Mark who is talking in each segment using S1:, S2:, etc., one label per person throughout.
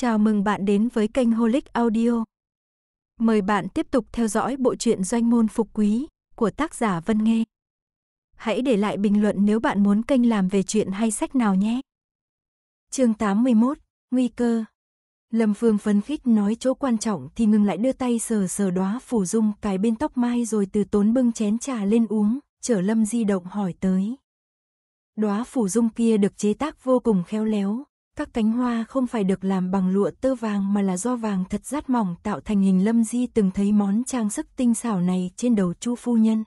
S1: Chào mừng bạn đến với kênh Holic Audio. Mời bạn tiếp tục theo dõi bộ truyện Doanh môn phục quý của tác giả Vân Nghê. Hãy để lại bình luận nếu bạn muốn kênh làm về chuyện hay sách nào nhé. Chương 81: Nguy cơ. Lâm Phương phấn khích nói chỗ quan trọng thì ngừng lại đưa tay sờ sờ đóa phủ dung cái bên tóc mai rồi từ tốn bưng chén trà lên uống, chở Lâm Di động hỏi tới. Đóa phủ dung kia được chế tác vô cùng khéo léo, các cánh hoa không phải được làm bằng lụa tơ vàng mà là do vàng thật rát mỏng tạo thành hình lâm di từng thấy món trang sức tinh xảo này trên đầu chu phu nhân.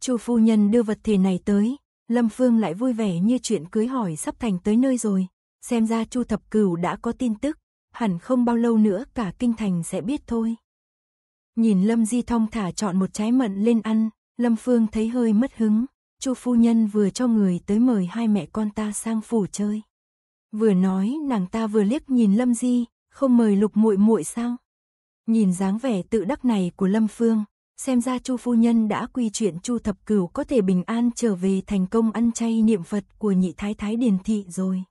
S1: Chu phu nhân đưa vật thể này tới, Lâm Phương lại vui vẻ như chuyện cưới hỏi sắp thành tới nơi rồi, xem ra Chu Thập Cửu đã có tin tức, hẳn không bao lâu nữa cả kinh thành sẽ biết thôi. Nhìn Lâm Di Thong thả chọn một trái mận lên ăn, Lâm Phương thấy hơi mất hứng, Chu phu nhân vừa cho người tới mời hai mẹ con ta sang phủ chơi. Vừa nói nàng ta vừa liếc nhìn Lâm Di, không mời lục muội muội sang Nhìn dáng vẻ tự đắc này của Lâm Phương, xem ra Chu phu nhân đã quy chuyện Chu thập cửu có thể bình an trở về thành công ăn chay niệm Phật của nhị thái thái Điền thị rồi.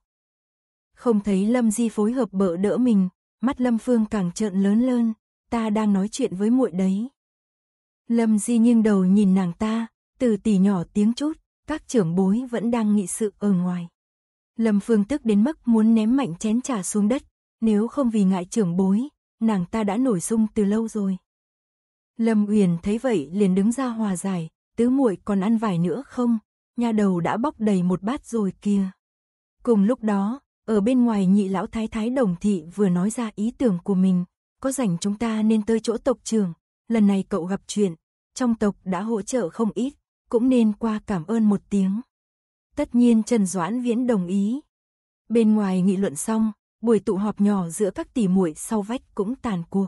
S1: Không thấy Lâm Di phối hợp bợ đỡ mình, mắt Lâm Phương càng trợn lớn lên, ta đang nói chuyện với muội đấy. Lâm Di nghiêng đầu nhìn nàng ta, từ tỷ nhỏ tiếng chút, các trưởng bối vẫn đang nghị sự ở ngoài. Lâm Phương tức đến mức muốn ném mạnh chén trà xuống đất, nếu không vì ngại trưởng bối, nàng ta đã nổi sung từ lâu rồi. Lâm Uyển thấy vậy liền đứng ra hòa giải, tứ muội còn ăn vài nữa không? Nhà đầu đã bóc đầy một bát rồi kìa. Cùng lúc đó, ở bên ngoài nhị lão thái thái đồng thị vừa nói ra ý tưởng của mình, có rảnh chúng ta nên tới chỗ tộc trưởng, lần này cậu gặp chuyện, trong tộc đã hỗ trợ không ít, cũng nên qua cảm ơn một tiếng. Tất nhiên Trần Doãn Viễn đồng ý. Bên ngoài nghị luận xong, buổi tụ họp nhỏ giữa các tỷ muội sau vách cũng tàn cuộc.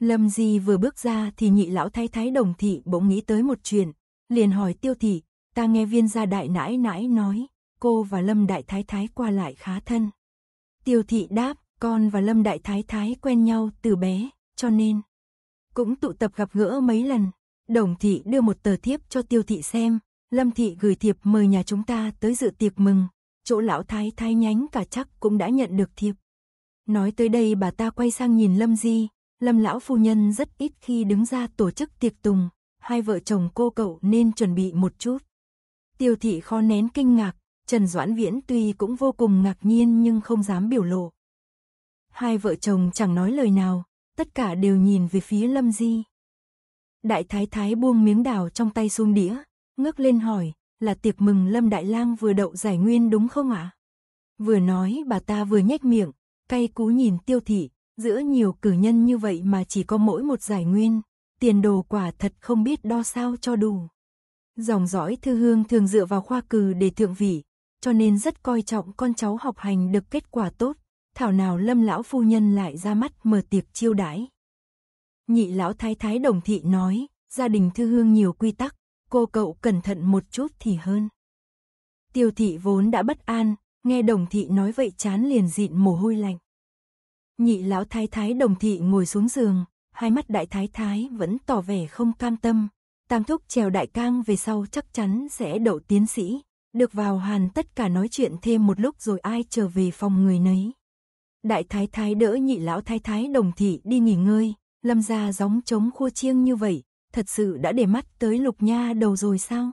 S1: Lâm Di vừa bước ra thì nhị lão thái thái đồng thị bỗng nghĩ tới một chuyện, liền hỏi tiêu thị, ta nghe viên gia đại nãi nãi nói, cô và Lâm đại thái thái qua lại khá thân. Tiêu thị đáp, con và Lâm đại thái thái quen nhau từ bé, cho nên cũng tụ tập gặp gỡ mấy lần. Đồng thị đưa một tờ thiếp cho tiêu thị xem, Lâm Thị gửi thiệp mời nhà chúng ta tới dự tiệc mừng, chỗ lão thái thái nhánh cả chắc cũng đã nhận được thiệp. Nói tới đây bà ta quay sang nhìn Lâm Di, Lâm lão phu nhân rất ít khi đứng ra tổ chức tiệc tùng, hai vợ chồng cô cậu nên chuẩn bị một chút. Tiêu thị khó nén kinh ngạc, Trần Doãn Viễn tuy cũng vô cùng ngạc nhiên nhưng không dám biểu lộ. Hai vợ chồng chẳng nói lời nào, tất cả đều nhìn về phía Lâm Di. Đại thái thái buông miếng đào trong tay xuống đĩa, ngước lên hỏi, là tiệc mừng Lâm Đại Lang vừa đậu giải nguyên đúng không ạ? Vừa nói bà ta vừa nhếch miệng, cay cú nhìn tiêu thị, giữa nhiều cử nhân như vậy mà chỉ có mỗi một giải nguyên, tiền đồ quả thật không biết đo sao cho đủ. Dòng dõi thư hương thường dựa vào khoa cử để thượng vị, cho nên rất coi trọng con cháu học hành được kết quả tốt, thảo nào lâm lão phu nhân lại ra mắt mở tiệc chiêu đãi. Nhị lão thái thái đồng thị nói, gia đình thư hương nhiều quy tắc, cô cậu cẩn thận một chút thì hơn. Tiêu thị vốn đã bất an, nghe đồng thị nói vậy chán liền dịn mồ hôi lạnh. Nhị lão thái thái đồng thị ngồi xuống giường, hai mắt đại thái thái vẫn tỏ vẻ không cam tâm. Tam thúc trèo đại cang về sau chắc chắn sẽ đậu tiến sĩ. Được vào hàn tất cả nói chuyện thêm một lúc rồi ai trở về phòng người nấy. Đại thái thái đỡ nhị lão thái thái đồng thị đi nghỉ ngơi, lâm gia gióng trống khua chiêng như vậy, thật sự đã để mắt tới lục nha đầu rồi sao?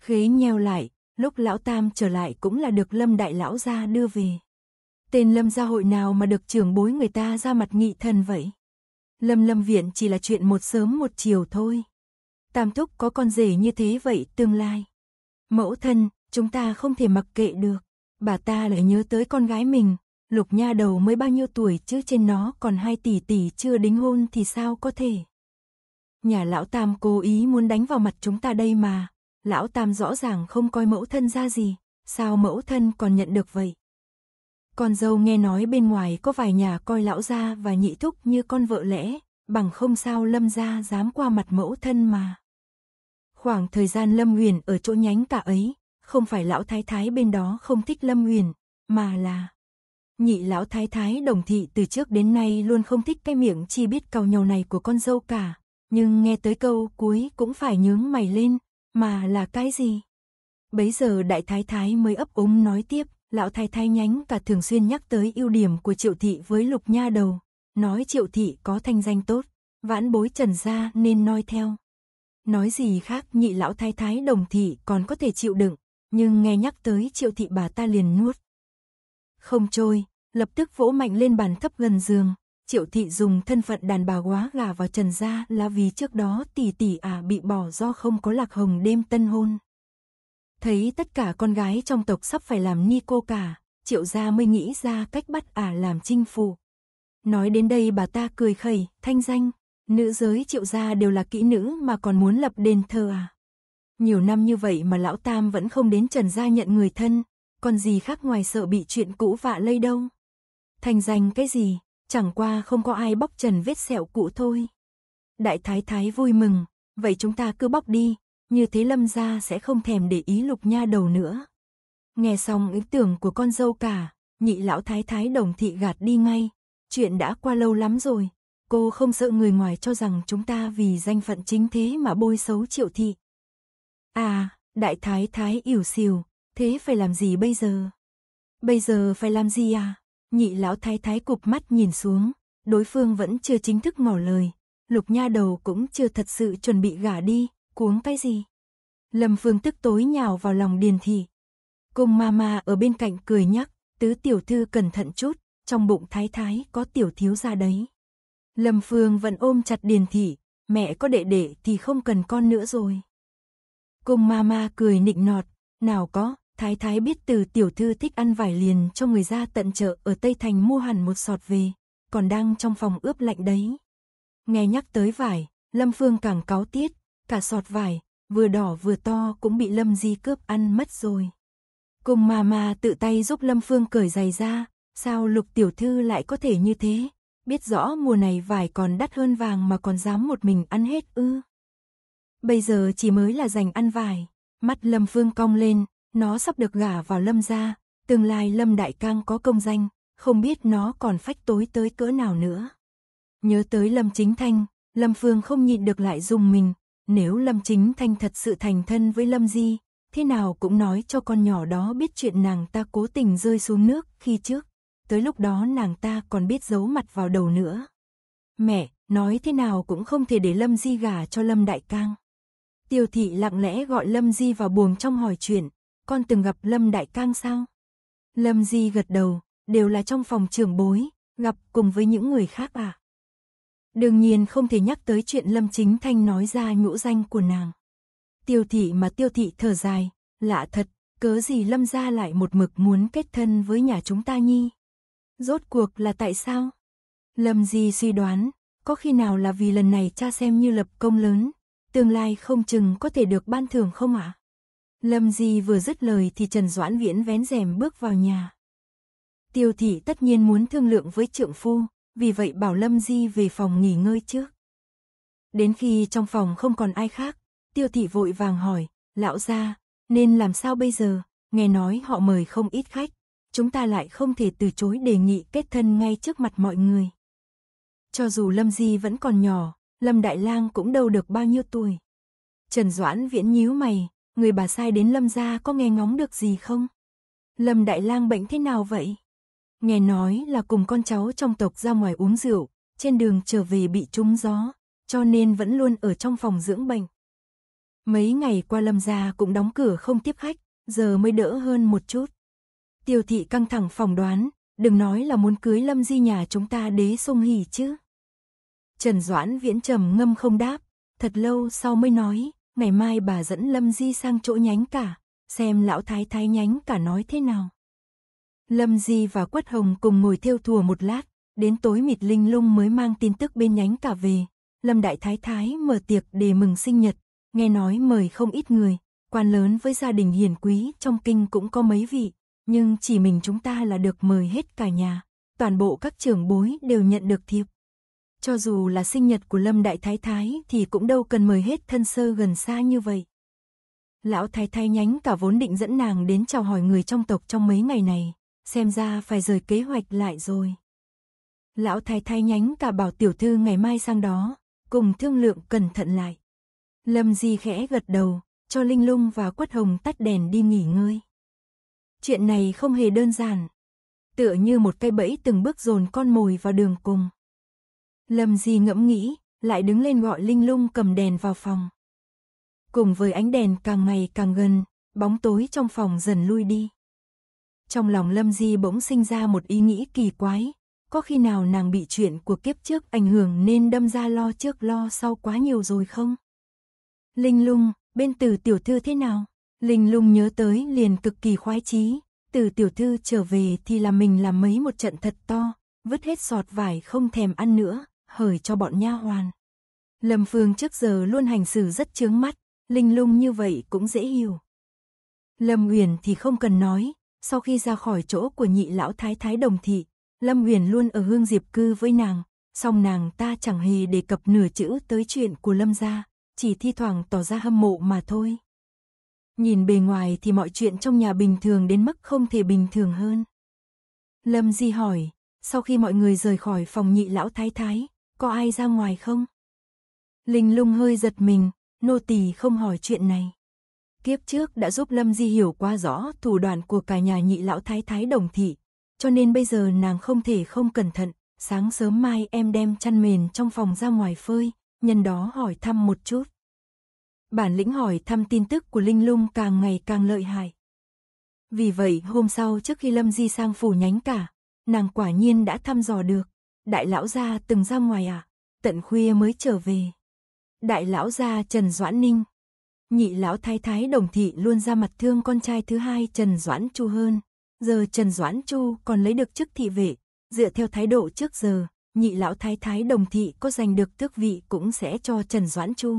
S1: Khế nheo lại, lúc lão tam trở lại cũng là được lâm đại lão ra đưa về. Tên lâm gia hội nào mà được trưởng bối người ta ra mặt nghị thần vậy? Lâm lâm viện chỉ là chuyện một sớm một chiều thôi. Tam thúc có con rể như thế vậy tương lai. Mẫu thân, chúng ta không thể mặc kệ được. Bà ta lại nhớ tới con gái mình, lục nha đầu mới bao nhiêu tuổi chứ trên nó còn hai tỷ tỷ chưa đính hôn thì sao có thể. Nhà lão tam cố ý muốn đánh vào mặt chúng ta đây mà. Lão tam rõ ràng không coi mẫu thân ra gì, sao mẫu thân còn nhận được vậy? Con dâu nghe nói bên ngoài có vài nhà coi lão gia và nhị thúc như con vợ lẽ, bằng không sao lâm gia dám qua mặt mẫu thân mà. Khoảng thời gian Lâm Huyền ở chỗ nhánh cả ấy, không phải lão thái thái bên đó không thích Lâm Huyền, mà là nhị lão thái thái đồng thị từ trước đến nay luôn không thích cái miệng chi biết cào nhau này của con dâu cả, nhưng nghe tới câu cuối cũng phải nhướng mày lên, mà là cái gì? Bấy giờ đại thái thái mới ấp úng nói tiếp, lão thái thái nhánh cả thường xuyên nhắc tới ưu điểm của triệu thị với lục nha đầu, nói triệu thị có thanh danh tốt, vãn bối trần gia nên noi theo. Nói gì khác nhị lão thái thái đồng thị còn có thể chịu đựng, nhưng nghe nhắc tới triệu thị bà ta liền nuốt. Không trôi, lập tức vỗ mạnh lên bàn thấp gần giường, Triệu thị dùng thân phận đàn bà quá gà vào Trần gia là vì trước đó tỷ tỷ à bị bỏ do không có lạc hồng đêm tân hôn. Thấy tất cả con gái trong tộc sắp phải làm ni cô cả, triệu gia mới nghĩ ra cách bắt à làm chinh phụ. Nói đến đây bà ta cười khẩy, thanh danh, nữ giới triệu gia đều là kỹ nữ mà còn muốn lập đền thờ à. Nhiều năm như vậy mà lão Tam vẫn không đến Trần gia nhận người thân, còn gì khác ngoài sợ bị chuyện cũ vạ lây đâu. Thanh danh cái gì, Chẳng qua không có ai bóc trần vết sẹo cũ thôi. Đại thái thái vui mừng, vậy chúng ta cứ bóc đi, như thế lâm gia sẽ không thèm để ý lục nha đầu nữa. Nghe xong ý tưởng của con dâu cả, nhị lão thái thái đồng thị gạt đi ngay. Chuyện đã qua lâu lắm rồi, cô không sợ người ngoài cho rằng chúng ta vì danh phận chính thế mà bôi xấu triệu thị. À, đại thái thái ỉu xìu, thế phải làm gì bây giờ? Bây giờ phải làm gì à? Nhị lão thái thái cụp mắt nhìn xuống, đối phương vẫn chưa chính thức ngỏ lời. Lục nha đầu cũng chưa thật sự chuẩn bị gả đi, cuống cái gì. Lâm Phương tức tối nhào vào lòng Điền Thị. Cùng mama ở bên cạnh cười nhắc, tứ tiểu thư cẩn thận chút, trong bụng thái thái có tiểu thiếu ra đấy. Lâm Phương vẫn ôm chặt Điền Thị, mẹ có đệ đệ thì không cần con nữa rồi. Cùng mama cười nịnh nọt, nào có, Thái Thái biết từ tiểu thư thích ăn vải liền cho người ra tận chợ ở Tây Thành mua hẳn một sọt về, còn đang trong phòng ướp lạnh đấy. Nghe nhắc tới vải, Lâm Phương càng cáu tiết, cả sọt vải, vừa đỏ vừa to cũng bị Lâm Di cướp ăn mất rồi. Cùng mà mà tự tay giúp Lâm Phương cởi giày ra, sao lục tiểu thư lại có thể như thế? Biết rõ mùa này vải còn đắt hơn vàng mà còn dám một mình ăn hết ư. Bây giờ chỉ mới là dành ăn vải. Mắt Lâm Phương cong lên, nó sắp được gả vào lâm gia, tương lai lâm đại cang có công danh, không biết nó còn phách tối tới cỡ nào nữa. Nhớ tới lâm chính thanh, lâm phương không nhịn được lại dùng mình, nếu lâm chính thanh thật sự thành thân với lâm di, thế nào cũng nói cho con nhỏ đó biết chuyện nàng ta cố tình rơi xuống nước khi trước, tới lúc đó nàng ta còn biết giấu mặt vào đầu nữa. Mẹ, nói thế nào cũng không thể để Lâm Di gả cho Lâm Đại Cang. Tiêu thị lặng lẽ gọi Lâm Di vào buồng trong hỏi chuyện, con từng gặp Lâm Đại Cang sao? Lâm Di gật đầu, đều là trong phòng trưởng bối, gặp cùng với những người khác à? Đương nhiên không thể nhắc tới chuyện Lâm Chính Thanh nói ra nhũ danh của nàng. Tiêu thị mà tiêu thị thở dài, lạ thật, cớ gì Lâm ra lại một mực muốn kết thân với nhà chúng ta nhi? Rốt cuộc là tại sao? Lâm Di suy đoán, có khi nào là vì lần này cha xem như lập công lớn, tương lai không chừng có thể được ban thưởng không ạ? À? Lâm Di vừa dứt lời thì Trần Doãn Viễn vén rèm bước vào nhà. Tiêu thị tất nhiên muốn thương lượng với trượng phu, vì vậy bảo Lâm Di về phòng nghỉ ngơi trước. Đến khi trong phòng không còn ai khác, tiêu thị vội vàng hỏi, lão gia nên làm sao bây giờ, nghe nói họ mời không ít khách, chúng ta lại không thể từ chối đề nghị kết thân ngay trước mặt mọi người. Cho dù Lâm Di vẫn còn nhỏ, Lâm Đại Lang cũng đâu được bao nhiêu tuổi. Trần Doãn Viễn nhíu mày, người bà sai đến Lâm gia có nghe ngóng được gì không? Lâm Đại Lang bệnh thế nào vậy? Nghe nói là cùng con cháu trong tộc ra ngoài uống rượu, trên đường trở về bị trúng gió, cho nên vẫn luôn ở trong phòng dưỡng bệnh. Mấy ngày qua Lâm gia cũng đóng cửa không tiếp khách, giờ mới đỡ hơn một chút. Tiêu thị căng thẳng phỏng đoán, đừng nói là muốn cưới Lâm Di nhà chúng ta đế sung hỉ chứ. Trần Doãn Viễn trầm ngâm không đáp, thật lâu sau mới nói, ngày mai bà dẫn Lâm Di sang chỗ nhánh cả, xem lão thái thái nhánh cả nói thế nào. Lâm Di và Quất Hồng cùng ngồi theo thùa một lát, đến tối mịt linh lung mới mang tin tức bên nhánh cả về. Lâm Đại Thái Thái mở tiệc để mừng sinh nhật, nghe nói mời không ít người, quan lớn với gia đình hiền quý trong kinh cũng có mấy vị, nhưng chỉ mình chúng ta là được mời hết cả nhà, toàn bộ các trưởng bối đều nhận được thiệp cho dù là sinh nhật của Lâm Đại Thái Thái thì cũng đâu cần mời hết thân sơ gần xa như vậy. Lão Thái Thái nhánh cả vốn định dẫn nàng đến chào hỏi người trong tộc trong mấy ngày này, xem ra phải rời kế hoạch lại rồi. Lão Thái Thái nhánh cả bảo tiểu thư ngày mai sang đó, cùng thương lượng cẩn thận lại. Lâm Di khẽ gật đầu, cho Linh Lung và Quất Hồng tắt đèn đi nghỉ ngơi. Chuyện này không hề đơn giản, tựa như một cây bẫy từng bước dồn con mồi vào đường cùng. Lâm Di ngẫm nghĩ, lại đứng lên gọi Linh Lung cầm đèn vào phòng. Cùng với ánh đèn càng ngày càng gần, bóng tối trong phòng dần lui đi. Trong lòng Lâm Di bỗng sinh ra một ý nghĩ kỳ quái, có khi nào nàng bị chuyện của kiếp trước ảnh hưởng nên đâm ra lo trước lo sau quá nhiều rồi không? Linh Lung, bên từ tiểu thư thế nào? Linh Lung nhớ tới liền cực kỳ khoái chí, từ tiểu thư trở về thì là mình làm mấy một trận thật to, vứt hết sọt vải không thèm ăn nữa, hởi cho bọn nha hoàn. Lâm Phương trước giờ luôn hành xử rất chướng mắt, linh lung như vậy cũng dễ hiểu. Lâm Uyển thì không cần nói, sau khi ra khỏi chỗ của nhị lão thái thái đồng thị, Lâm Uyển luôn ở hương diệp cư với nàng, song nàng ta chẳng hề đề cập nửa chữ tới chuyện của Lâm gia, chỉ thi thoảng tỏ ra hâm mộ mà thôi. Nhìn bề ngoài thì mọi chuyện trong nhà bình thường đến mức không thể bình thường hơn. Lâm Di hỏi, sau khi mọi người rời khỏi phòng nhị lão thái thái, có ai ra ngoài không? Linh lung hơi giật mình, nô tỳ không hỏi chuyện này. Kiếp trước đã giúp Lâm Di hiểu qua rõ thủ đoạn của cả nhà nhị lão thái thái đồng thị, cho nên bây giờ nàng không thể không cẩn thận, sáng sớm mai em đem chăn mền trong phòng ra ngoài phơi, nhân đó hỏi thăm một chút. Bản lĩnh hỏi thăm tin tức của Linh Lung càng ngày càng lợi hại. Vì vậy hôm sau trước khi Lâm Di sang phủ nhánh cả, nàng quả nhiên đã thăm dò được. Đại lão gia từng ra ngoài à? Tận khuya mới trở về. Đại lão gia Trần Doãn Ninh. Nhị lão thái thái đồng thị luôn ra mặt thương con trai thứ hai Trần Doãn Chu hơn. Giờ Trần Doãn Chu còn lấy được chức thị vệ. Dựa theo thái độ trước giờ, nhị lão thái thái đồng thị có giành được tước vị cũng sẽ cho Trần Doãn Chu.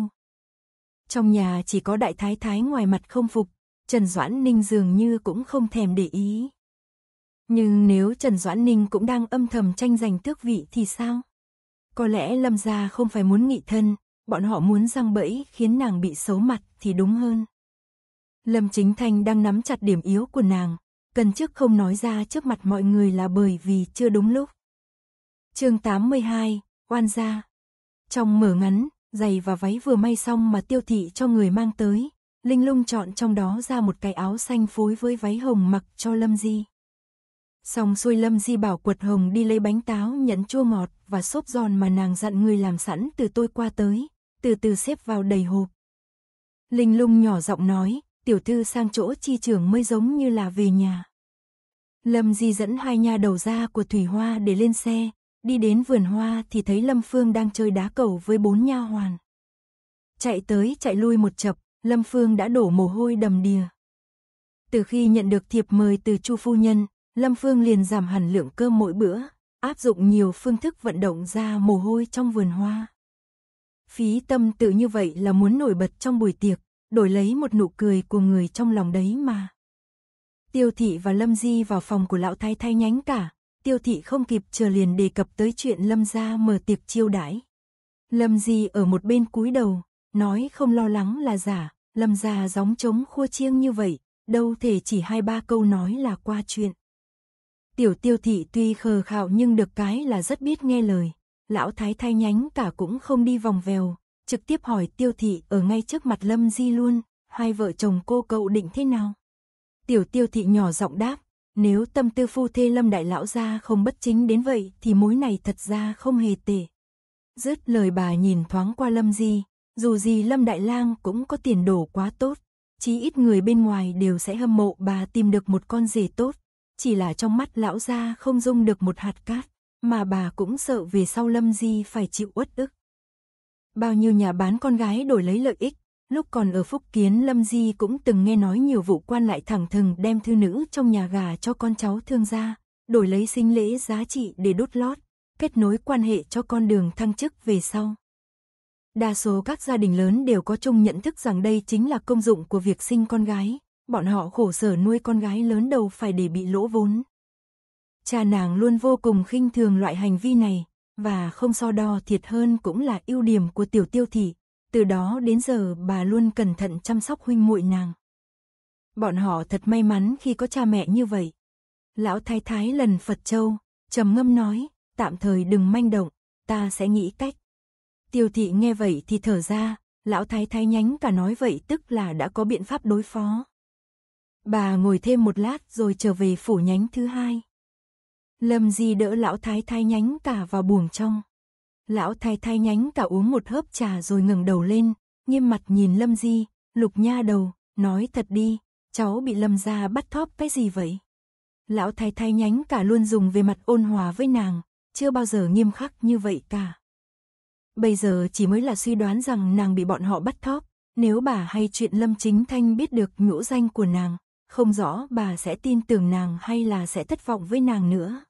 S1: Trong nhà chỉ có đại thái thái ngoài mặt không phục, Trần Doãn Ninh dường như cũng không thèm để ý. Nhưng nếu Trần Doãn Ninh cũng đang âm thầm tranh giành tước vị thì sao? Có lẽ Lâm gia không phải muốn nghị thân, bọn họ muốn răng bẫy khiến nàng bị xấu mặt thì đúng hơn. Lâm Chính Thanh đang nắm chặt điểm yếu của nàng, cần trước không nói ra trước mặt mọi người là bởi vì chưa đúng lúc. chương 82, oan gia. Trong mở ngắn, giày và váy vừa may xong mà tiêu thị cho người mang tới, Linh Lung chọn trong đó ra một cái áo xanh phối với váy hồng mặc cho Lâm Di. Xong xuôi Lâm Di bảo Quật Hồng đi lấy bánh táo nhẫn chua ngọt và xốp giòn mà nàng dặn người làm sẵn từ tôi qua tới, từ từ xếp vào đầy hộp. Linh lung nhỏ giọng nói, tiểu thư sang chỗ chi trưởng mới giống như là về nhà. Lâm Di dẫn hai nha đầu ra của Thủy Hoa để lên xe, đi đến vườn hoa thì thấy Lâm Phương đang chơi đá cầu với bốn nha hoàn. Chạy tới chạy lui một chập, Lâm Phương đã đổ mồ hôi đầm đìa. Từ khi nhận được thiệp mời từ Chu Phu Nhân, Lâm Phương liền giảm hẳn lượng cơm mỗi bữa, áp dụng nhiều phương thức vận động ra mồ hôi trong vườn hoa. Phí tâm tự như vậy là muốn nổi bật trong buổi tiệc, đổi lấy một nụ cười của người trong lòng đấy mà. Tiêu thị và Lâm Di vào phòng của lão thái Thay nhánh cả, tiêu thị không kịp chờ liền đề cập tới chuyện Lâm gia mở tiệc chiêu đãi. Lâm Di ở một bên cúi đầu, nói không lo lắng là giả, Lâm gia gióng trống khua chiêng như vậy, đâu thể chỉ hai ba câu nói là qua chuyện. Tiểu tiêu thị tuy khờ khạo nhưng được cái là rất biết nghe lời. Lão thái thay nhánh cả cũng không đi vòng vèo, trực tiếp hỏi tiêu thị ở ngay trước mặt Lâm Di luôn, hai vợ chồng cô cậu định thế nào? Tiểu tiêu thị nhỏ giọng đáp, nếu tâm tư phu thê Lâm Đại Lão ra không bất chính đến vậy thì mối này thật ra không hề tệ. Dứt lời bà nhìn thoáng qua Lâm Di, dù gì Lâm Đại Lang cũng có tiền đồ quá tốt, chí ít người bên ngoài đều sẽ hâm mộ bà tìm được một con rể tốt chỉ là trong mắt lão gia không dung được một hạt cát, mà bà cũng sợ về sau Lâm Di phải chịu uất ức. Bao nhiêu nhà bán con gái đổi lấy lợi ích, lúc còn ở Phúc Kiến Lâm Di cũng từng nghe nói nhiều vụ quan lại thẳng thừng đem thư nữ trong nhà gà cho con cháu thương gia, đổi lấy sinh lễ giá trị để đốt lót, kết nối quan hệ cho con đường thăng chức về sau. Đa số các gia đình lớn đều có chung nhận thức rằng đây chính là công dụng của việc sinh con gái, bọn họ khổ sở nuôi con gái lớn đầu phải để bị lỗ vốn. Cha nàng luôn vô cùng khinh thường loại hành vi này, và không so đo thiệt hơn cũng là ưu điểm của tiểu tiêu thị, từ đó đến giờ bà luôn cẩn thận chăm sóc huynh muội nàng. Bọn họ thật may mắn khi có cha mẹ như vậy. Lão thái thái lần Phật Châu, trầm ngâm nói, tạm thời đừng manh động, ta sẽ nghĩ cách. Tiêu thị nghe vậy thì thở ra, lão thái thái nhánh cả nói vậy tức là đã có biện pháp đối phó. Bà ngồi thêm một lát rồi trở về phủ nhánh thứ hai. Lâm Di đỡ lão thái thái nhánh cả vào buồng trong. Lão thái thái nhánh cả uống một hớp trà rồi ngẩng đầu lên, nghiêm mặt nhìn Lâm Di, lục nha đầu, nói thật đi, cháu bị Lâm gia bắt thóp cái gì vậy? Lão thái thái nhánh cả luôn dùng về mặt ôn hòa với nàng, chưa bao giờ nghiêm khắc như vậy cả. Bây giờ chỉ mới là suy đoán rằng nàng bị bọn họ bắt thóp, nếu bà hay chuyện Lâm Chính Thanh biết được nhũ danh của nàng, không rõ bà sẽ tin tưởng nàng hay là sẽ thất vọng với nàng nữa.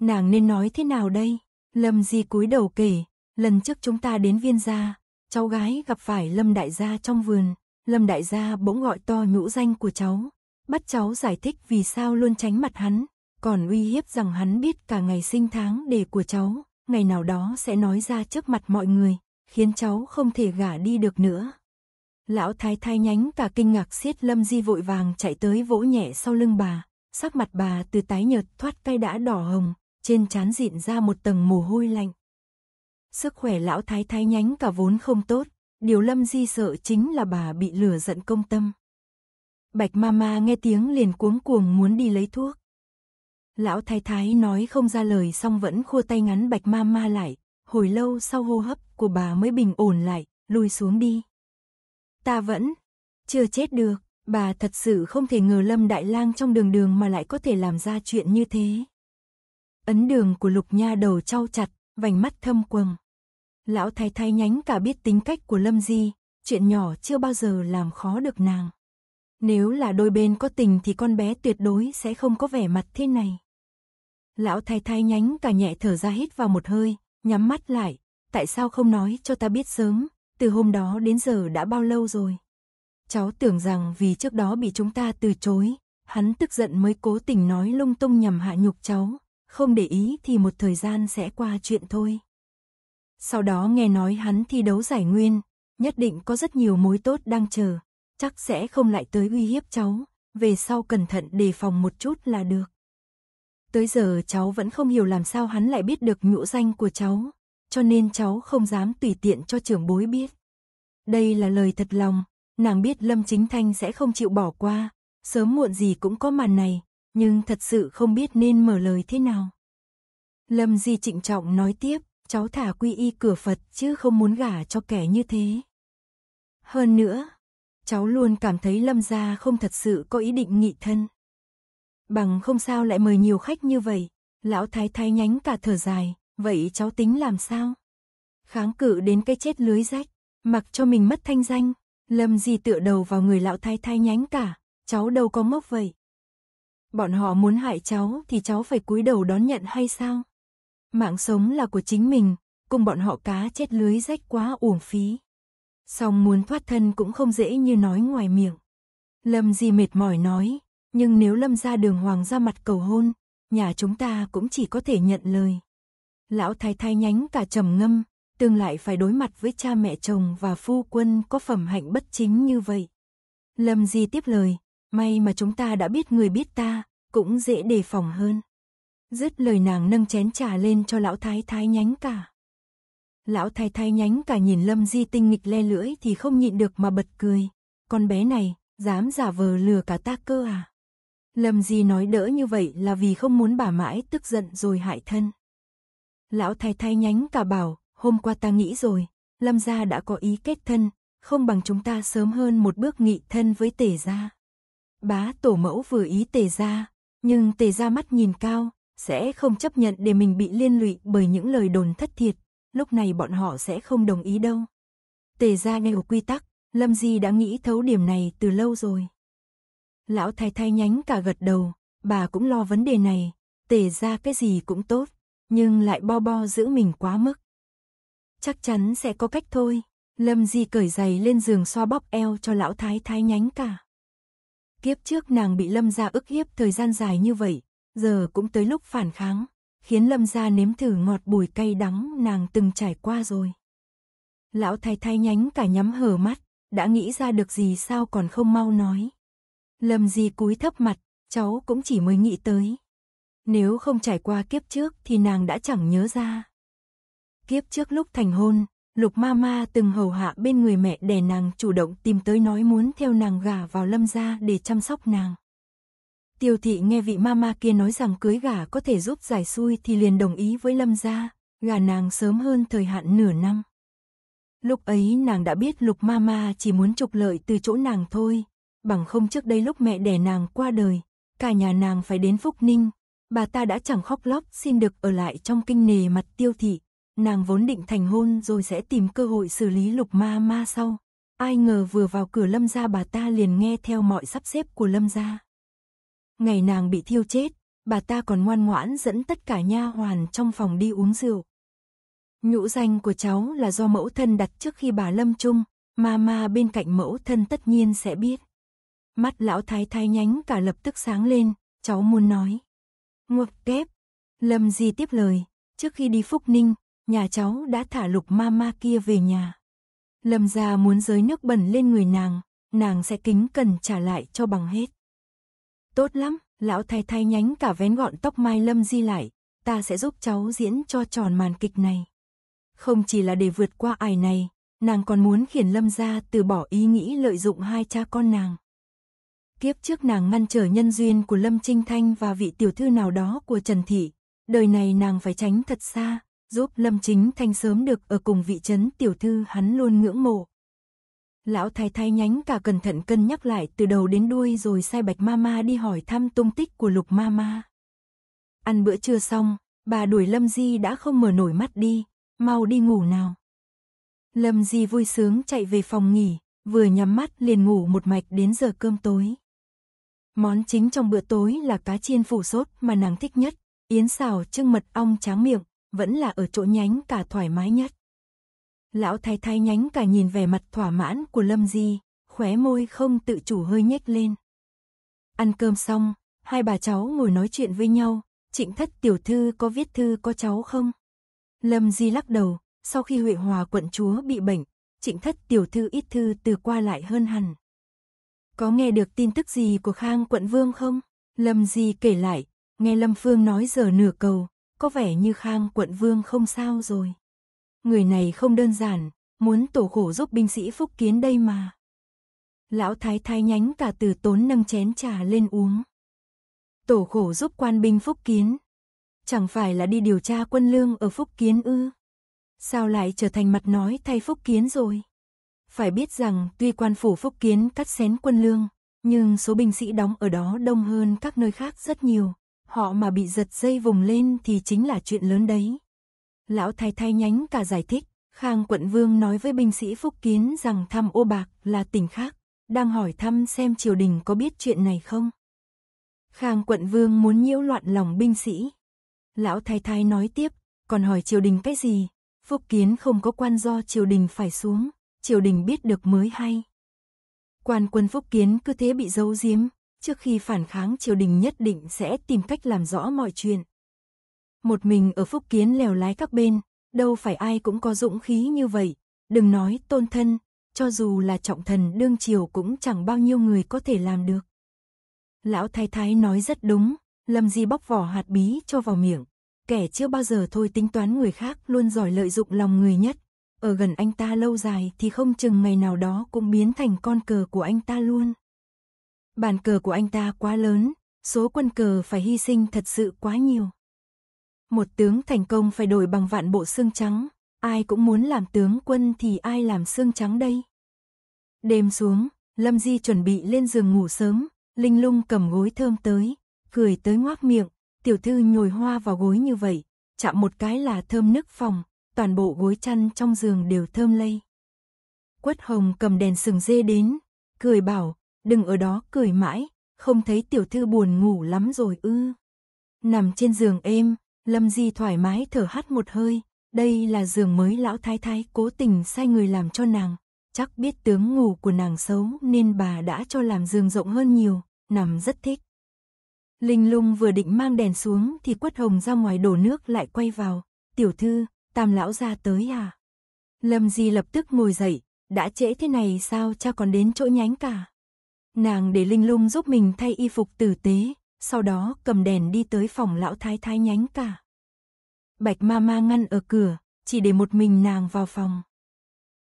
S1: Nàng nên nói thế nào đây? Lâm Di cúi đầu kể, lần trước chúng ta đến viên gia, cháu gái gặp phải Lâm Đại Gia trong vườn, Lâm Đại Gia bỗng gọi to nhũ danh của cháu, bắt cháu giải thích vì sao luôn tránh mặt hắn, còn uy hiếp rằng hắn biết cả ngày sinh tháng đề của cháu, ngày nào đó sẽ nói ra trước mặt mọi người, khiến cháu không thể gả đi được nữa. Lão thái thái nhánh cả kinh ngạc xiết lâm di vội vàng chạy tới vỗ nhẹ sau lưng bà, sắc mặt bà từ tái nhợt thoát cay đã đỏ hồng, trên trán diện ra một tầng mồ hôi lạnh. Sức khỏe lão thái thái nhánh cả vốn không tốt, điều lâm di sợ chính là bà bị lửa giận công tâm. Bạch mama nghe tiếng liền cuống cuồng muốn đi lấy thuốc. Lão thái thái nói không ra lời xong vẫn khua tay ngắn bạch mama lại, hồi lâu sau hô hấp của bà mới bình ổn lại, lùi xuống đi ta vẫn chưa chết được. Bà thật sự không thể ngờ Lâm Đại Lang trong đường đường mà lại có thể làm ra chuyện như thế. Ấn đường của Lục Nha đầu trao chặt, vành mắt thâm quầng. Lão thái thái nhánh cả biết tính cách của Lâm Di, chuyện nhỏ chưa bao giờ làm khó được nàng. Nếu là đôi bên có tình thì con bé tuyệt đối sẽ không có vẻ mặt thế này. Lão thái thái nhánh cả nhẹ thở ra hít vào một hơi, nhắm mắt lại, tại sao không nói cho ta biết sớm, từ hôm đó đến giờ đã bao lâu rồi? Cháu tưởng rằng vì trước đó bị chúng ta từ chối, hắn tức giận mới cố tình nói lung tung nhằm hạ nhục cháu, không để ý thì một thời gian sẽ qua chuyện thôi. Sau đó nghe nói hắn thi đấu giải nguyên, nhất định có rất nhiều mối tốt đang chờ, chắc sẽ không lại tới uy hiếp cháu, về sau cẩn thận đề phòng một chút là được. Tới giờ cháu vẫn không hiểu làm sao hắn lại biết được nhũ danh của cháu, cho nên cháu không dám tùy tiện cho trưởng bối biết. Đây là lời thật lòng, nàng biết Lâm Chính Thanh sẽ không chịu bỏ qua, sớm muộn gì cũng có màn này, nhưng thật sự không biết nên mở lời thế nào. Lâm Di trịnh trọng nói tiếp, cháu thả quy y cửa Phật chứ không muốn gả cho kẻ như thế. Hơn nữa, cháu luôn cảm thấy Lâm gia không thật sự có ý định nghị thân. Bằng không sao lại mời nhiều khách như vậy, lão thái thái nhánh cả thở dài, Vậy cháu tính làm sao? Kháng cự đến cái chết lưới rách, mặc cho mình mất thanh danh. Lâm Di tựa đầu vào người lão thái thái nhánh cả, cháu đâu có mốc vậy. Bọn họ muốn hại cháu thì cháu phải cúi đầu đón nhận hay sao? Mạng sống là của chính mình, cùng bọn họ cá chết lưới rách quá uổng phí. Song muốn thoát thân cũng không dễ như nói ngoài miệng. Lâm Di mệt mỏi nói, nhưng nếu Lâm ra đường hoàng ra mặt cầu hôn, nhà chúng ta cũng chỉ có thể nhận lời lão thái thái nhánh cả trầm ngâm, tương lại phải đối mặt với cha mẹ chồng và phu quân có phẩm hạnh bất chính như vậy. Lâm Di tiếp lời, may mà chúng ta đã biết người biết ta, cũng dễ đề phòng hơn. Dứt lời nàng nâng chén trà lên cho lão thái thái nhánh cả. Lão thái thái nhánh cả nhìn Lâm Di tinh nghịch le lưỡi thì không nhịn được mà bật cười. Con bé này, dám giả vờ lừa cả ta cơ à? Lâm Di nói đỡ như vậy là vì không muốn bà mãi tức giận rồi hại thân. Lão thái thái nhánh cả bảo, hôm qua ta nghĩ rồi, Lâm gia đã có ý kết thân, không bằng chúng ta sớm hơn một bước nghị thân với tề gia. Bá tổ mẫu vừa ý tề gia, nhưng tề gia mắt nhìn cao, sẽ không chấp nhận để mình bị liên lụy bởi những lời đồn thất thiệt, lúc này bọn họ sẽ không đồng ý đâu. Tề gia nêu quy tắc, Lâm Di đã nghĩ thấu điểm này từ lâu rồi. Lão thái thái nhánh cả gật đầu, bà cũng lo vấn đề này, tề gia cái gì cũng tốt nhưng lại bo bo giữ mình quá mức. Chắc chắn sẽ có cách thôi. Lâm Di cởi giày lên giường xoa bóp eo cho lão thái thái nhánh cả. Kiếp trước nàng bị Lâm gia ức hiếp thời gian dài như vậy, giờ cũng tới lúc phản kháng, khiến Lâm gia nếm thử ngọt bùi cay đắng nàng từng trải qua rồi. Lão thái thái nhánh cả nhắm hờ mắt, đã nghĩ ra được gì sao còn không mau nói. Lâm Di cúi thấp mặt, cháu cũng chỉ mới nghĩ tới. Nếu không trải qua kiếp trước thì nàng đã chẳng nhớ ra. Kiếp trước lúc thành hôn, Lục ma ma từng hầu hạ bên người mẹ để nàng chủ động tìm tới nói muốn theo nàng gả vào lâm gia để chăm sóc nàng. Tiêu thị nghe vị ma ma kia nói rằng cưới gả có thể giúp giải xui thì liền đồng ý với lâm gia, gả nàng sớm hơn thời hạn nửa năm. Lúc ấy nàng đã biết Lục ma ma chỉ muốn trục lợi từ chỗ nàng thôi, bằng không trước đây lúc mẹ đẻ nàng qua đời, cả nhà nàng phải đến Phúc Ninh, bà ta đã chẳng khóc lóc xin được ở lại trong kinh nề mặt tiêu thị. Nàng vốn định thành hôn rồi sẽ tìm cơ hội xử lý lục ma ma sau. Ai ngờ vừa vào cửa lâm gia bà ta liền nghe theo mọi sắp xếp của lâm gia. Ngày nàng bị thiêu chết, bà ta còn ngoan ngoãn dẫn tất cả nha hoàn trong phòng đi uống rượu. Nhũ danh của cháu là do mẫu thân đặt trước khi bà lâm chung, ma ma bên cạnh mẫu thân tất nhiên sẽ biết. Mắt lão thái thái nhánh cả lập tức sáng lên, cháu muốn nói. Ngọc kép. Lâm Di tiếp lời, trước khi đi Phúc Ninh, nhà cháu đã thả lục ma ma kia về nhà. Lâm gia muốn giới nước bẩn lên người nàng, nàng sẽ kính cần trả lại cho bằng hết. Tốt lắm, lão thái thay nhánh cả vén gọn tóc mai Lâm Di lại, ta sẽ giúp cháu diễn cho tròn màn kịch này. Không chỉ là để vượt qua ải này, nàng còn muốn khiển Lâm gia từ bỏ ý nghĩ lợi dụng hai cha con nàng. Kiếp trước nàng ngăn trở nhân duyên của Lâm Trinh Thanh và vị tiểu thư nào đó của Trần Thị. Đời này nàng phải tránh thật xa, giúp Lâm Chính Thanh sớm được ở cùng vị trấn tiểu thư hắn luôn ngưỡng mộ. Lão thái thái nhánh cả cẩn thận cân nhắc lại từ đầu đến đuôi rồi sai bạch mama đi hỏi thăm tung tích của lục mama. Ăn bữa trưa xong, bà đuổi Lâm Di đã không mở nổi mắt đi, mau đi ngủ nào. Lâm Di vui sướng chạy về phòng nghỉ, vừa nhắm mắt liền ngủ một mạch đến giờ cơm tối. Món chính trong bữa tối là cá chiên phủ sốt mà nàng thích nhất, yến xào trưng mật ong tráng miệng, vẫn là ở chỗ nhánh cả thoải mái nhất. Lão thái thái nhánh cả nhìn vẻ mặt thỏa mãn của Lâm Di, khóe môi không tự chủ hơi nhếch lên. Ăn cơm xong, hai bà cháu ngồi nói chuyện với nhau, trịnh thất tiểu thư có viết thư có cháu không? Lâm Di lắc đầu, sau khi Huệ Hòa quận chúa bị bệnh, trịnh thất tiểu thư ít thư từ qua lại hơn hẳn. Có nghe được tin tức gì của Khang quận vương không? Lâm Di kể lại, nghe Lâm Phương nói giờ nửa cầu, có vẻ như Khang quận vương không sao rồi. Người này không đơn giản, muốn tổ khổ giúp binh sĩ phúc kiến đây mà. Lão thái thái nhánh cả từ tốn nâng chén trà lên uống. Tổ khổ giúp quan binh phúc kiến. Chẳng phải là đi điều tra quân lương ở phúc kiến ư. Sao lại trở thành mặt nói thay phúc kiến rồi? Phải biết rằng tuy quan phủ phúc kiến cắt xén quân lương, nhưng số binh sĩ đóng ở đó đông hơn các nơi khác rất nhiều. Họ mà bị giật dây vùng lên thì chính là chuyện lớn đấy. Lão thái thay nhánh cả giải thích, Khang quận vương nói với binh sĩ Phúc Kiến rằng thăm ô bạc là tỉnh khác, đang hỏi thăm xem triều đình có biết chuyện này không. Khang quận vương muốn nhiễu loạn lòng binh sĩ. Lão thái thái nói tiếp, còn hỏi triều đình cái gì, Phúc Kiến không có quan do triều đình phải xuống triều đình biết được mới hay. Quan quân Phúc Kiến cứ thế bị giấu giếm, trước khi phản kháng triều đình nhất định sẽ tìm cách làm rõ mọi chuyện. Một mình ở Phúc Kiến lèo lái các bên, đâu phải ai cũng có dũng khí như vậy, đừng nói tôn thân, cho dù là trọng thần đương triều cũng chẳng bao nhiêu người có thể làm được. Lão Thái Thái nói rất đúng, Lâm Di bóc vỏ hạt bí cho vào miệng, kẻ chưa bao giờ thôi tính toán người khác luôn giỏi lợi dụng lòng người nhất ở gần anh ta lâu dài thì không chừng ngày nào đó cũng biến thành con cờ của anh ta luôn. Bàn cờ của anh ta quá lớn, số quân cờ phải hy sinh thật sự quá nhiều. Một tướng thành công phải đổi bằng vạn bộ xương trắng, ai cũng muốn làm tướng quân thì ai làm xương trắng đây. Đêm xuống, Lâm Di chuẩn bị lên giường ngủ sớm, Linh Lung cầm gối thơm tới, cười tới ngoác miệng, tiểu thư nhồi hoa vào gối như vậy, chạm một cái là thơm nức phòng, toàn bộ gối chăn trong giường đều thơm lây. Quất Hồng cầm đèn sừng dê đến, cười bảo, đừng ở đó cười mãi, không thấy tiểu thư buồn ngủ lắm rồi ư. Nằm trên giường êm, Lâm Di thoải mái thở hắt một hơi, đây là giường mới lão thái thái cố tình sai người làm cho nàng, chắc biết tướng ngủ của nàng xấu nên bà đã cho làm giường rộng hơn nhiều, nằm rất thích. Linh lung vừa định mang đèn xuống thì quất hồng ra ngoài đổ nước lại quay vào, tiểu thư, tam lão ra tới à? Lâm Di lập tức ngồi dậy, đã trễ thế này sao cha còn đến chỗ nhánh cả? Nàng để Linh Lung giúp mình thay y phục tử tế, sau đó cầm đèn đi tới phòng lão thái thái nhánh cả. Bạch ma ma ngăn ở cửa, chỉ để một mình nàng vào phòng.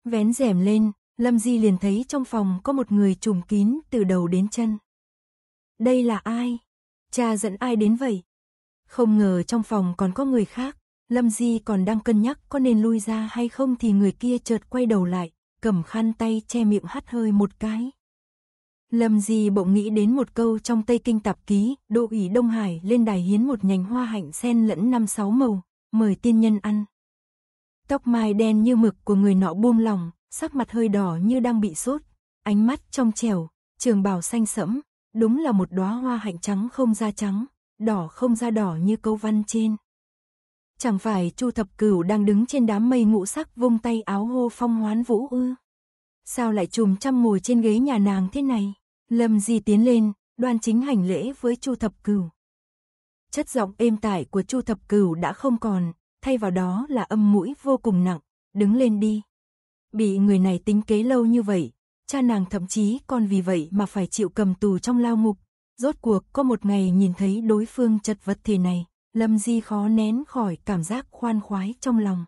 S1: Vén rèm lên, Lâm Di liền thấy trong phòng có một người trùm kín từ đầu đến chân. Đây là ai? Cha dẫn ai đến vậy? Không ngờ trong phòng còn có người khác, Lâm Di còn đang cân nhắc có nên lui ra hay không thì người kia chợt quay đầu lại, cầm khăn tay che miệng hắt hơi một cái. Lâm Di bỗng nghĩ đến một câu trong Tây Kinh tạp ký, độ ủy Đông Hải lên đài hiến một nhành hoa hạnh sen lẫn năm sáu màu, mời tiên nhân ăn. Tóc mai đen như mực của người nọ buông lòng, sắc mặt hơi đỏ như đang bị sốt, ánh mắt trong trẻo, trường bào xanh sẫm, đúng là một đóa hoa hạnh trắng không da trắng, đỏ không da đỏ như câu văn trên. Chẳng phải Chu Thập Cửu đang đứng trên đám mây ngũ sắc vung tay áo hô phong hoán vũ ư? Sao lại chùm chăm ngồi trên ghế nhà nàng thế này? Lâm Di tiến lên, đoan chính hành lễ với Chu Thập Cửu. Chất giọng êm tải của Chu Thập Cửu đã không còn, thay vào đó là âm mũi vô cùng nặng, đứng lên đi. Bị người này tính kế lâu như vậy, cha nàng thậm chí còn vì vậy mà phải chịu cầm tù trong lao ngục, rốt cuộc có một ngày nhìn thấy đối phương chật vật thế này, Lâm Di khó nén khỏi cảm giác khoan khoái trong lòng.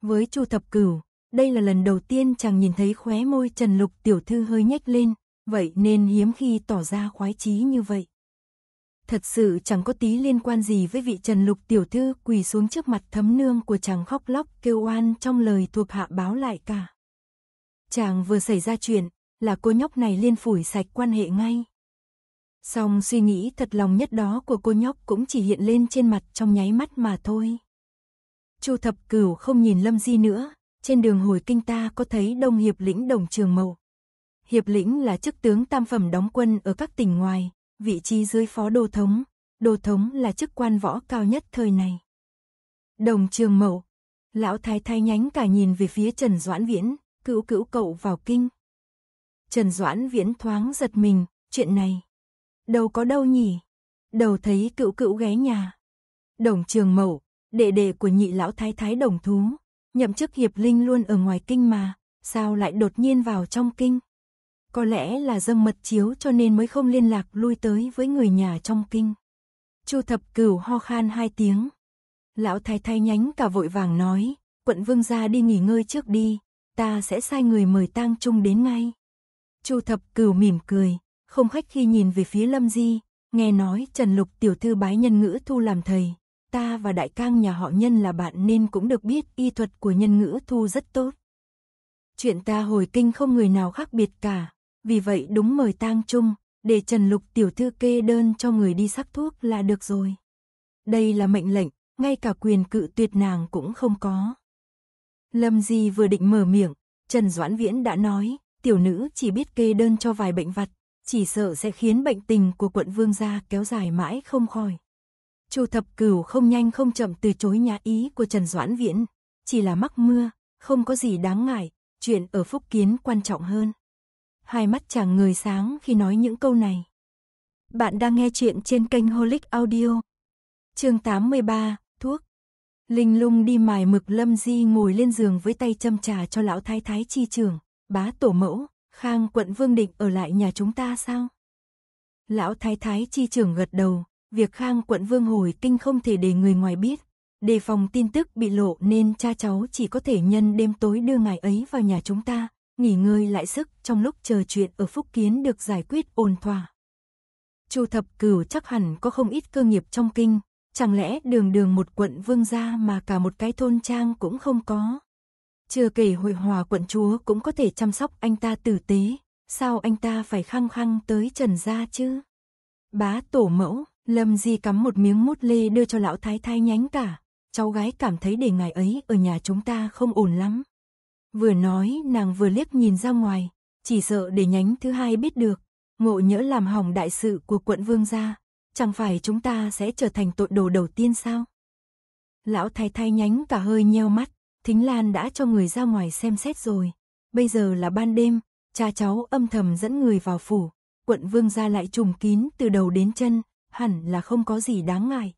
S1: Với Chu Thập Cửu, đây là lần đầu tiên chàng nhìn thấy khóe môi Trần Lục tiểu thư hơi nhếch lên, vậy nên hiếm khi tỏ ra khoái chí như vậy. Thật sự chẳng có tí liên quan gì với vị Trần Lục tiểu thư quỳ xuống trước mặt thấm nương của chàng khóc lóc kêu oan trong lời thuộc hạ báo lại cả. Chàng vừa xảy ra chuyện, là cô nhóc này liên phủi sạch quan hệ ngay, Song suy nghĩ thật lòng nhất đó của cô nhóc cũng chỉ hiện lên trên mặt trong nháy mắt mà thôi. Chu Thập Cửu không nhìn Lâm Di nữa, trên đường hồi kinh ta có thấy Đông Hiệp lĩnh Đồng Trường Mậu. Hiệp lĩnh là chức tướng tam phẩm đóng quân ở các tỉnh ngoài, vị trí dưới phó đô thống, đô thống là chức quan võ cao nhất thời này. Đồng Trường Mậu, lão thái thái nhánh cả nhìn về phía Trần Doãn Viễn, cữu cữu cậu vào kinh. Trần Doãn Viễn thoáng giật mình, chuyện này Đâu có đâu nhỉ? Đầu thấy cựu cựu ghé nhà. Đồng trường mẫu, đệ đệ của nhị lão thái thái đồng thú. Nhậm chức hiệp linh luôn ở ngoài kinh mà, sao lại đột nhiên vào trong kinh? Có lẽ là dâng mật chiếu cho nên mới không liên lạc lui tới với người nhà trong kinh. Chu thập cửu ho khan hai tiếng. Lão thái thái nhánh cả vội vàng nói, quận vương gia đi nghỉ ngơi trước đi, ta sẽ sai người mời tang trung đến ngay. Chu thập cửu mỉm cười, không khách khi nhìn về phía Lâm Di, nghe nói Trần Lục tiểu thư bái nhân ngữ thu làm thầy, ta và đại cang nhà họ nhân là bạn nên cũng được biết y thuật của nhân ngữ thu rất tốt. Chuyện ta hồi kinh không người nào khác biệt cả, vì vậy đúng mời tang chung, để Trần Lục tiểu thư kê đơn cho người đi sắc thuốc là được rồi. Đây là mệnh lệnh, ngay cả quyền cự tuyệt nàng cũng không có. Lâm Di vừa định mở miệng, Trần Doãn Viễn đã nói, tiểu nữ chỉ biết kê đơn cho vài bệnh vật chỉ sợ sẽ khiến bệnh tình của quận vương gia kéo dài mãi không khỏi. Chu Thập Cửu không nhanh không chậm từ chối nhà ý của Trần Doãn Viễn, chỉ là mắc mưa, không có gì đáng ngại, chuyện ở Phúc Kiến quan trọng hơn. Hai mắt chàng người sáng khi nói những câu này. Bạn đang nghe chuyện trên kênh Holic Audio. Chương 83, thuốc. Linh Lung đi mài mực Lâm Di ngồi lên giường với tay châm trà cho lão thái thái chi trường, bá tổ mẫu, Khang quận Vương định ở lại nhà chúng ta sao? Lão thái thái chi trưởng gật đầu, việc Khang quận Vương hồi kinh không thể để người ngoài biết. Đề phòng tin tức bị lộ nên cha cháu chỉ có thể nhân đêm tối đưa ngài ấy vào nhà chúng ta, nghỉ ngơi lại sức trong lúc chờ chuyện ở Phúc Kiến được giải quyết ổn thỏa. Chu thập cửu chắc hẳn có không ít cơ nghiệp trong kinh, chẳng lẽ đường đường một quận vương gia mà cả một cái thôn trang cũng không có. Chưa kể hội hòa quận chúa cũng có thể chăm sóc anh ta tử tế, sao anh ta phải khăng khăng tới trần gia chứ? Bá tổ mẫu, Lâm Di cắm một miếng mút lê đưa cho lão thái thái nhánh cả, cháu gái cảm thấy để ngài ấy ở nhà chúng ta không ổn lắm. Vừa nói nàng vừa liếc nhìn ra ngoài, chỉ sợ để nhánh thứ hai biết được, ngộ nhỡ làm hỏng đại sự của quận vương gia, chẳng phải chúng ta sẽ trở thành tội đồ đầu tiên sao? Lão thái thái nhánh cả hơi nheo mắt, Thính Lan đã cho người ra ngoài xem xét rồi. Bây giờ là ban đêm, cha cháu âm thầm dẫn người vào phủ. Quận vương ra lại trùm kín từ đầu đến chân, hẳn là không có gì đáng ngại.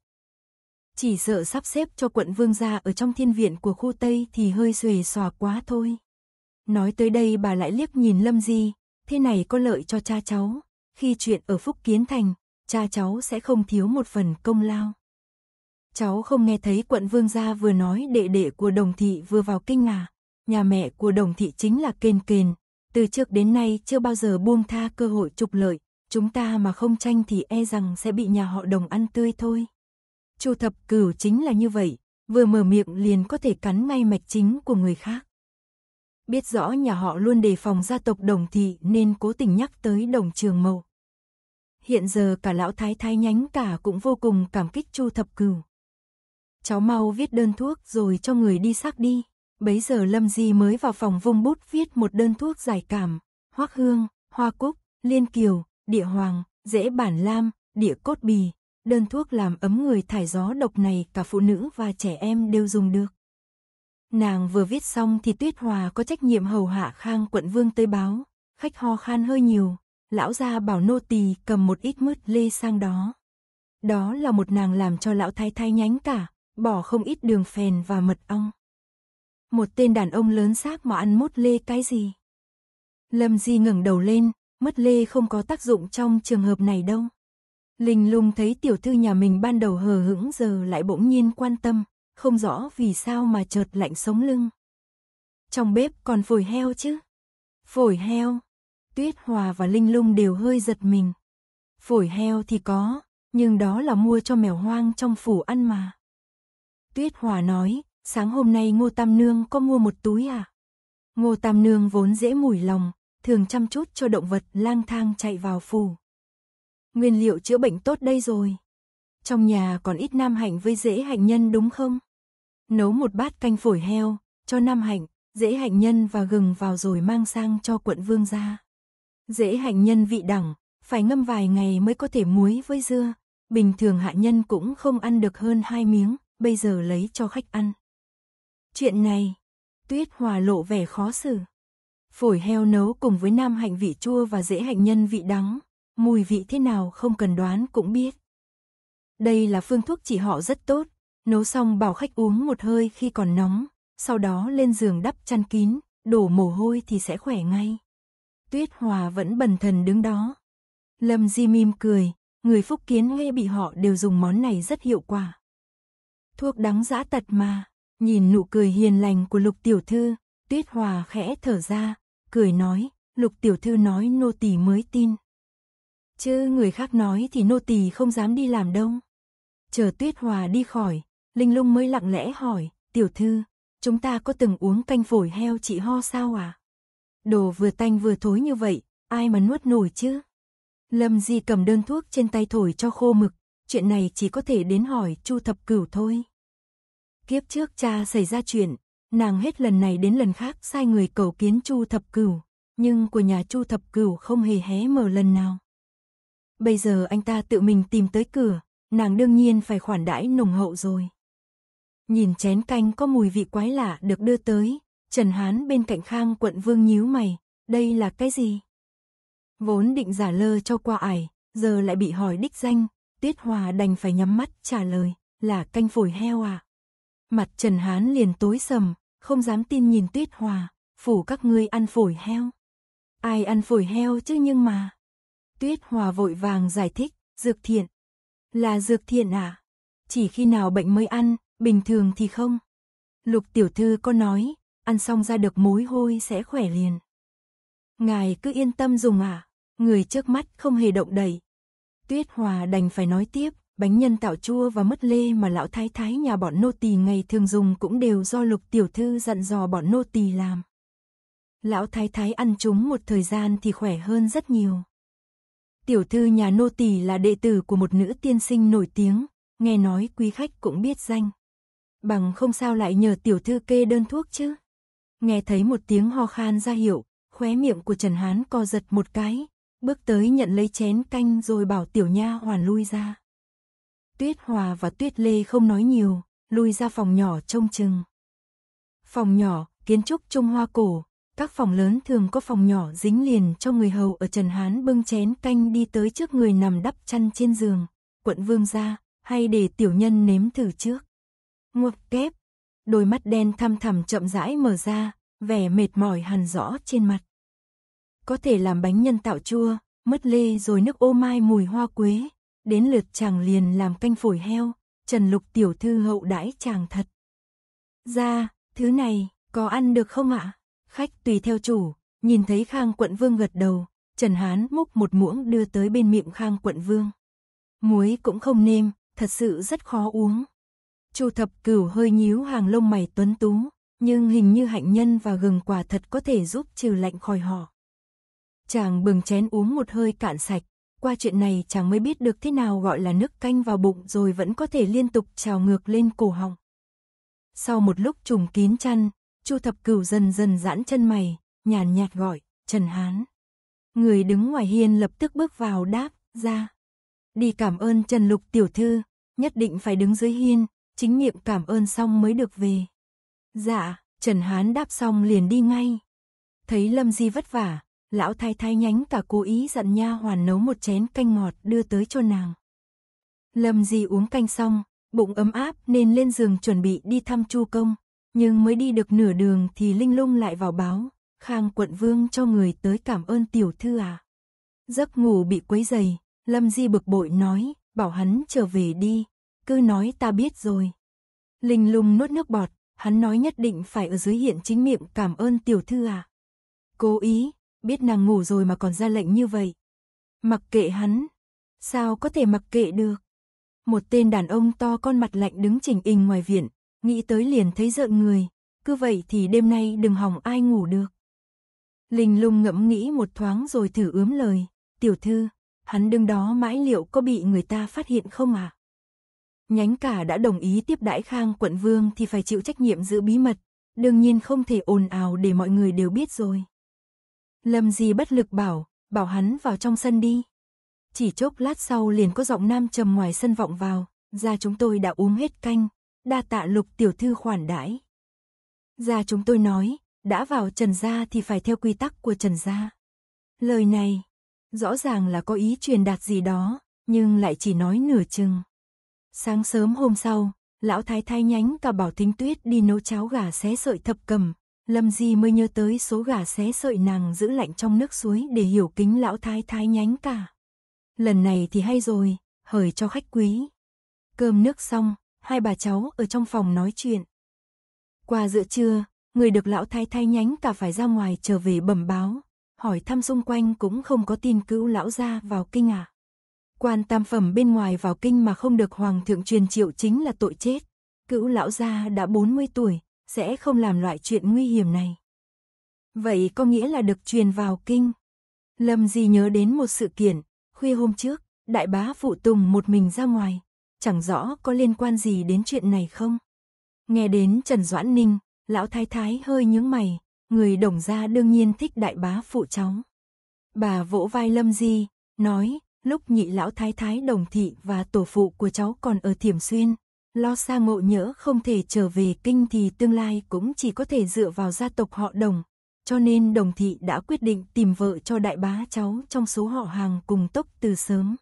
S1: Chỉ sợ sắp xếp cho quận vương gia ở trong thiên viện của khu Tây thì hơi xuề xòa quá thôi. Nói tới đây bà lại liếc nhìn Lâm Di, thế này có lợi cho cha cháu. Khi chuyện ở Phúc Kiến Thành, cha cháu sẽ không thiếu một phần công lao cháu không nghe thấy quận vương gia vừa nói đệ đệ của đồng thị vừa vào kinh à. Nhà mẹ của đồng thị chính là kền kền, từ trước đến nay chưa bao giờ buông tha cơ hội trục lợi, chúng ta mà không tranh thì e rằng sẽ bị nhà họ đồng ăn tươi thôi. Chu thập cửu chính là như vậy, vừa mở miệng liền có thể cắn ngay mạch chính của người khác. Biết rõ nhà họ luôn đề phòng gia tộc đồng thị nên cố tình nhắc tới đồng trường mâu. Hiện giờ cả lão thái thái nhánh cả cũng vô cùng cảm kích chu thập cửu cháu mau viết đơn thuốc rồi cho người đi xác đi. Bấy giờ Lâm Di mới vào phòng vung bút viết một đơn thuốc giải cảm, hoắc hương, hoa cúc, liên kiều, địa hoàng, dễ bản lam, địa cốt bì. Đơn thuốc làm ấm người thải gió độc này cả phụ nữ và trẻ em đều dùng được. Nàng vừa viết xong thì Tuyết Hòa có trách nhiệm hầu hạ khang quận vương tới báo. Khách ho khan hơi nhiều, lão gia bảo nô tỳ cầm một ít mứt lê sang đó. Đó là một nàng làm cho lão thái thái nhánh cả, bỏ không ít đường phèn và mật ong. Một tên đàn ông lớn xác mà ăn mốt lê cái gì? Lâm Di ngẩng đầu lên, mất lê không có tác dụng trong trường hợp này đâu. Linh lung thấy tiểu thư nhà mình ban đầu hờ hững giờ lại bỗng nhiên quan tâm, không rõ vì sao mà chợt lạnh sống lưng. Trong bếp còn phổi heo chứ? Phổi heo. Tuyết Hòa và Linh lung đều hơi giật mình. Phổi heo thì có, nhưng đó là mua cho mèo hoang trong phủ ăn mà. Tuyết Hòa nói, sáng hôm nay Ngô Tam Nương có mua một túi à? Ngô Tam Nương vốn dễ mùi lòng, thường chăm chút cho động vật lang thang chạy vào phủ. Nguyên liệu chữa bệnh tốt đây rồi. Trong nhà còn ít nam hạnh với dễ hạnh nhân đúng không? Nấu một bát canh phổi heo, cho nam hạnh, dễ hạnh nhân và gừng vào rồi mang sang cho quận vương ra. Dễ hạnh nhân vị đẳng, phải ngâm vài ngày mới có thể muối với dưa. Bình thường hạ nhân cũng không ăn được hơn hai miếng, bây giờ lấy cho khách ăn. Chuyện này, Tuyết Hòa lộ vẻ khó xử. Phổi heo nấu cùng với nam hạnh vị chua và dễ hạnh nhân vị đắng, mùi vị thế nào không cần đoán cũng biết. Đây là phương thuốc chỉ họ rất tốt, nấu xong bảo khách uống một hơi khi còn nóng, sau đó lên giường đắp chăn kín, đổ mồ hôi thì sẽ khỏe ngay. Tuyết Hòa vẫn bần thần đứng đó. Lâm Di mỉm cười, người phúc kiến nghe bị họ đều dùng món này rất hiệu quả thuốc đắng giã tật mà. Nhìn nụ cười hiền lành của lục tiểu thư, tuyết hòa khẽ thở ra, cười nói, lục tiểu thư nói nô tỳ mới tin. Chứ người khác nói thì nô tỳ không dám đi làm đâu. Chờ tuyết hòa đi khỏi, linh lung mới lặng lẽ hỏi, tiểu thư, chúng ta có từng uống canh phổi heo chị ho sao à? Đồ vừa tanh vừa thối như vậy, ai mà nuốt nổi chứ? Lâm Di cầm đơn thuốc trên tay thổi cho khô mực, chuyện này chỉ có thể đến hỏi Chu Thập Cửu thôi. Kiếp trước cha xảy ra chuyện, nàng hết lần này đến lần khác sai người cầu kiến Chu Thập Cửu, nhưng của nhà Chu Thập Cửu không hề hé mở lần nào. Bây giờ anh ta tự mình tìm tới cửa, nàng đương nhiên phải khoản đãi nồng hậu rồi. Nhìn chén canh có mùi vị quái lạ được đưa tới, Trần Hán bên cạnh Khang quận vương nhíu mày, đây là cái gì? Vốn định giả lơ cho qua ải, giờ lại bị hỏi đích danh, Tiết Hòa đành phải nhắm mắt trả lời, là canh phổi heo à? Mặt Trần Hán liền tối sầm, không dám tin nhìn Tuyết Hòa, phủ các ngươi ăn phổi heo. Ai ăn phổi heo chứ nhưng mà. Tuyết Hòa vội vàng giải thích, dược thiện. Là dược thiện à? Chỉ khi nào bệnh mới ăn, bình thường thì không. Lục tiểu thư có nói, ăn xong ra được mối hôi sẽ khỏe liền. Ngài cứ yên tâm dùng à, người trước mắt không hề động đậy, Tuyết Hòa đành phải nói tiếp, bánh nhân tạo chua và mứt lê mà lão thái thái nhà bọn nô tỳ ngày thường dùng cũng đều do lục tiểu thư dặn dò bọn nô tỳ làm. Lão thái thái ăn chúng một thời gian thì khỏe hơn rất nhiều. Tiểu thư nhà nô tỳ là đệ tử của một nữ tiên sinh nổi tiếng, nghe nói quý khách cũng biết danh. Bằng không sao lại nhờ tiểu thư kê đơn thuốc chứ. Nghe thấy một tiếng ho khan ra hiệu, khóe miệng của Trần Hán co giật một cái, bước tới nhận lấy chén canh rồi bảo tiểu nha hoàn lui ra. Tuyết Hòa và Tuyết Lê không nói nhiều, lui ra phòng nhỏ trông chừng. Phòng nhỏ, kiến trúc Trung Hoa cổ, các phòng lớn thường có phòng nhỏ dính liền cho người hầu ở Trần Hán bưng chén canh đi tới trước người nằm đắp chăn trên giường, quận vương ra, hay để tiểu nhân nếm thử trước. Ngọc kép, đôi mắt đen thăm thẳm chậm rãi mở ra, vẻ mệt mỏi hằn rõ trên mặt có thể làm bánh nhân tạo chua, mứt lê rồi nước ô mai mùi hoa quế, đến lượt chàng liền làm canh phổi heo, Trần Lục tiểu thư hậu đãi chàng thật. Ra, thứ này, có ăn được không ạ? Khách tùy theo chủ, nhìn thấy Khang quận vương gật đầu, Trần Hán múc một muỗng đưa tới bên miệng Khang quận vương. Muối cũng không nêm, thật sự rất khó uống. Chu thập cửu hơi nhíu hàng lông mày tuấn tú, nhưng hình như hạnh nhân và gừng quả thật có thể giúp trừ lạnh khỏi họ. Chàng bừng chén uống một hơi cạn sạch, qua chuyện này chàng mới biết được thế nào gọi là nước canh vào bụng rồi vẫn có thể liên tục trào ngược lên cổ họng. Sau một lúc trùng kín chăn, Chu Thập Cửu dần dần giãn chân mày, nhàn nhạt gọi, Trần Hán. Người đứng ngoài hiên lập tức bước vào đáp, ra. Đi cảm ơn Trần Lục tiểu thư, nhất định phải đứng dưới hiên, chính nghiệm cảm ơn xong mới được về. Dạ, Trần Hán đáp xong liền đi ngay. Thấy Lâm Di vất vả, lão thái thái nhánh cả cố ý dặn nha hoàn nấu một chén canh ngọt đưa tới cho nàng. Lâm Di uống canh xong, bụng ấm áp nên lên giường chuẩn bị đi thăm Chu công, nhưng mới đi được nửa đường thì Linh Lung lại vào báo, Khang quận vương cho người tới cảm ơn tiểu thư à. Giấc ngủ bị quấy dày, Lâm Di bực bội nói, bảo hắn trở về đi, cứ nói ta biết rồi. Linh Lung nuốt nước bọt, hắn nói nhất định phải ở dưới hiện chính miệng cảm ơn tiểu thư à. Cố ý, biết nàng ngủ rồi mà còn ra lệnh như vậy. Mặc kệ hắn, sao có thể mặc kệ được. Một tên đàn ông to con mặt lạnh đứng chỉnh hình ngoài viện, nghĩ tới liền thấy rợn người, cứ vậy thì đêm nay đừng hỏng ai ngủ được. Linh lung ngẫm nghĩ một thoáng rồi thử ướm lời, tiểu thư, hắn đứng đó mãi liệu có bị người ta phát hiện không à? Nhánh cả đã đồng ý tiếp đãi khang quận vương thì phải chịu trách nhiệm giữ bí mật, đương nhiên không thể ồn ào để mọi người đều biết rồi. Lâm Di bất lực bảo, bảo hắn vào trong sân đi. Chỉ chốc lát sau liền có giọng nam trầm ngoài sân vọng vào, ra chúng tôi đã uống hết canh, đa tạ lục tiểu thư khoản đãi. Ra chúng tôi nói, đã vào trần gia thì phải theo quy tắc của trần gia. Lời này, rõ ràng là có ý truyền đạt gì đó, nhưng lại chỉ nói nửa chừng. Sáng sớm hôm sau, lão thái thái nhánh cả bảo thính tuyết đi nấu cháo gà xé sợi thập cầm, Lâm Di mới nhớ tới số gà xé sợi nàng giữ lạnh trong nước suối để hiểu kính lão thái thái nhánh cả. Lần này thì hay rồi, hời cho khách quý. Cơm nước xong, hai bà cháu ở trong phòng nói chuyện. Qua giữa trưa, người được lão thái thái nhánh cả phải ra ngoài trở về bẩm báo, hỏi thăm xung quanh cũng không có tin cữu lão ra vào kinh à. Quan tam phẩm bên ngoài vào kinh mà không được hoàng thượng truyền triệu chính là tội chết. Cữu lão gia đã 40 tuổi, sẽ không làm loại chuyện nguy hiểm này. Vậy có nghĩa là được truyền vào kinh. Lâm Di nhớ đến một sự kiện, khuya hôm trước, đại bá phụ tùng một mình ra ngoài, chẳng rõ có liên quan gì đến chuyện này không. Nghe đến Trần Doãn Ninh, lão thái thái hơi nhướng mày, người đồng gia đương nhiên thích đại bá phụ cháu. Bà vỗ vai Lâm Di, nói, lúc nhị lão thái thái đồng thị và tổ phụ của cháu còn ở Thiểm Xuyên, lo xa ngộ nhỡ không thể trở về kinh thì tương lai cũng chỉ có thể dựa vào gia tộc họ đồng. Cho nên đồng thị đã quyết định tìm vợ cho đại bá cháu trong số họ hàng cùng tốc từ sớm.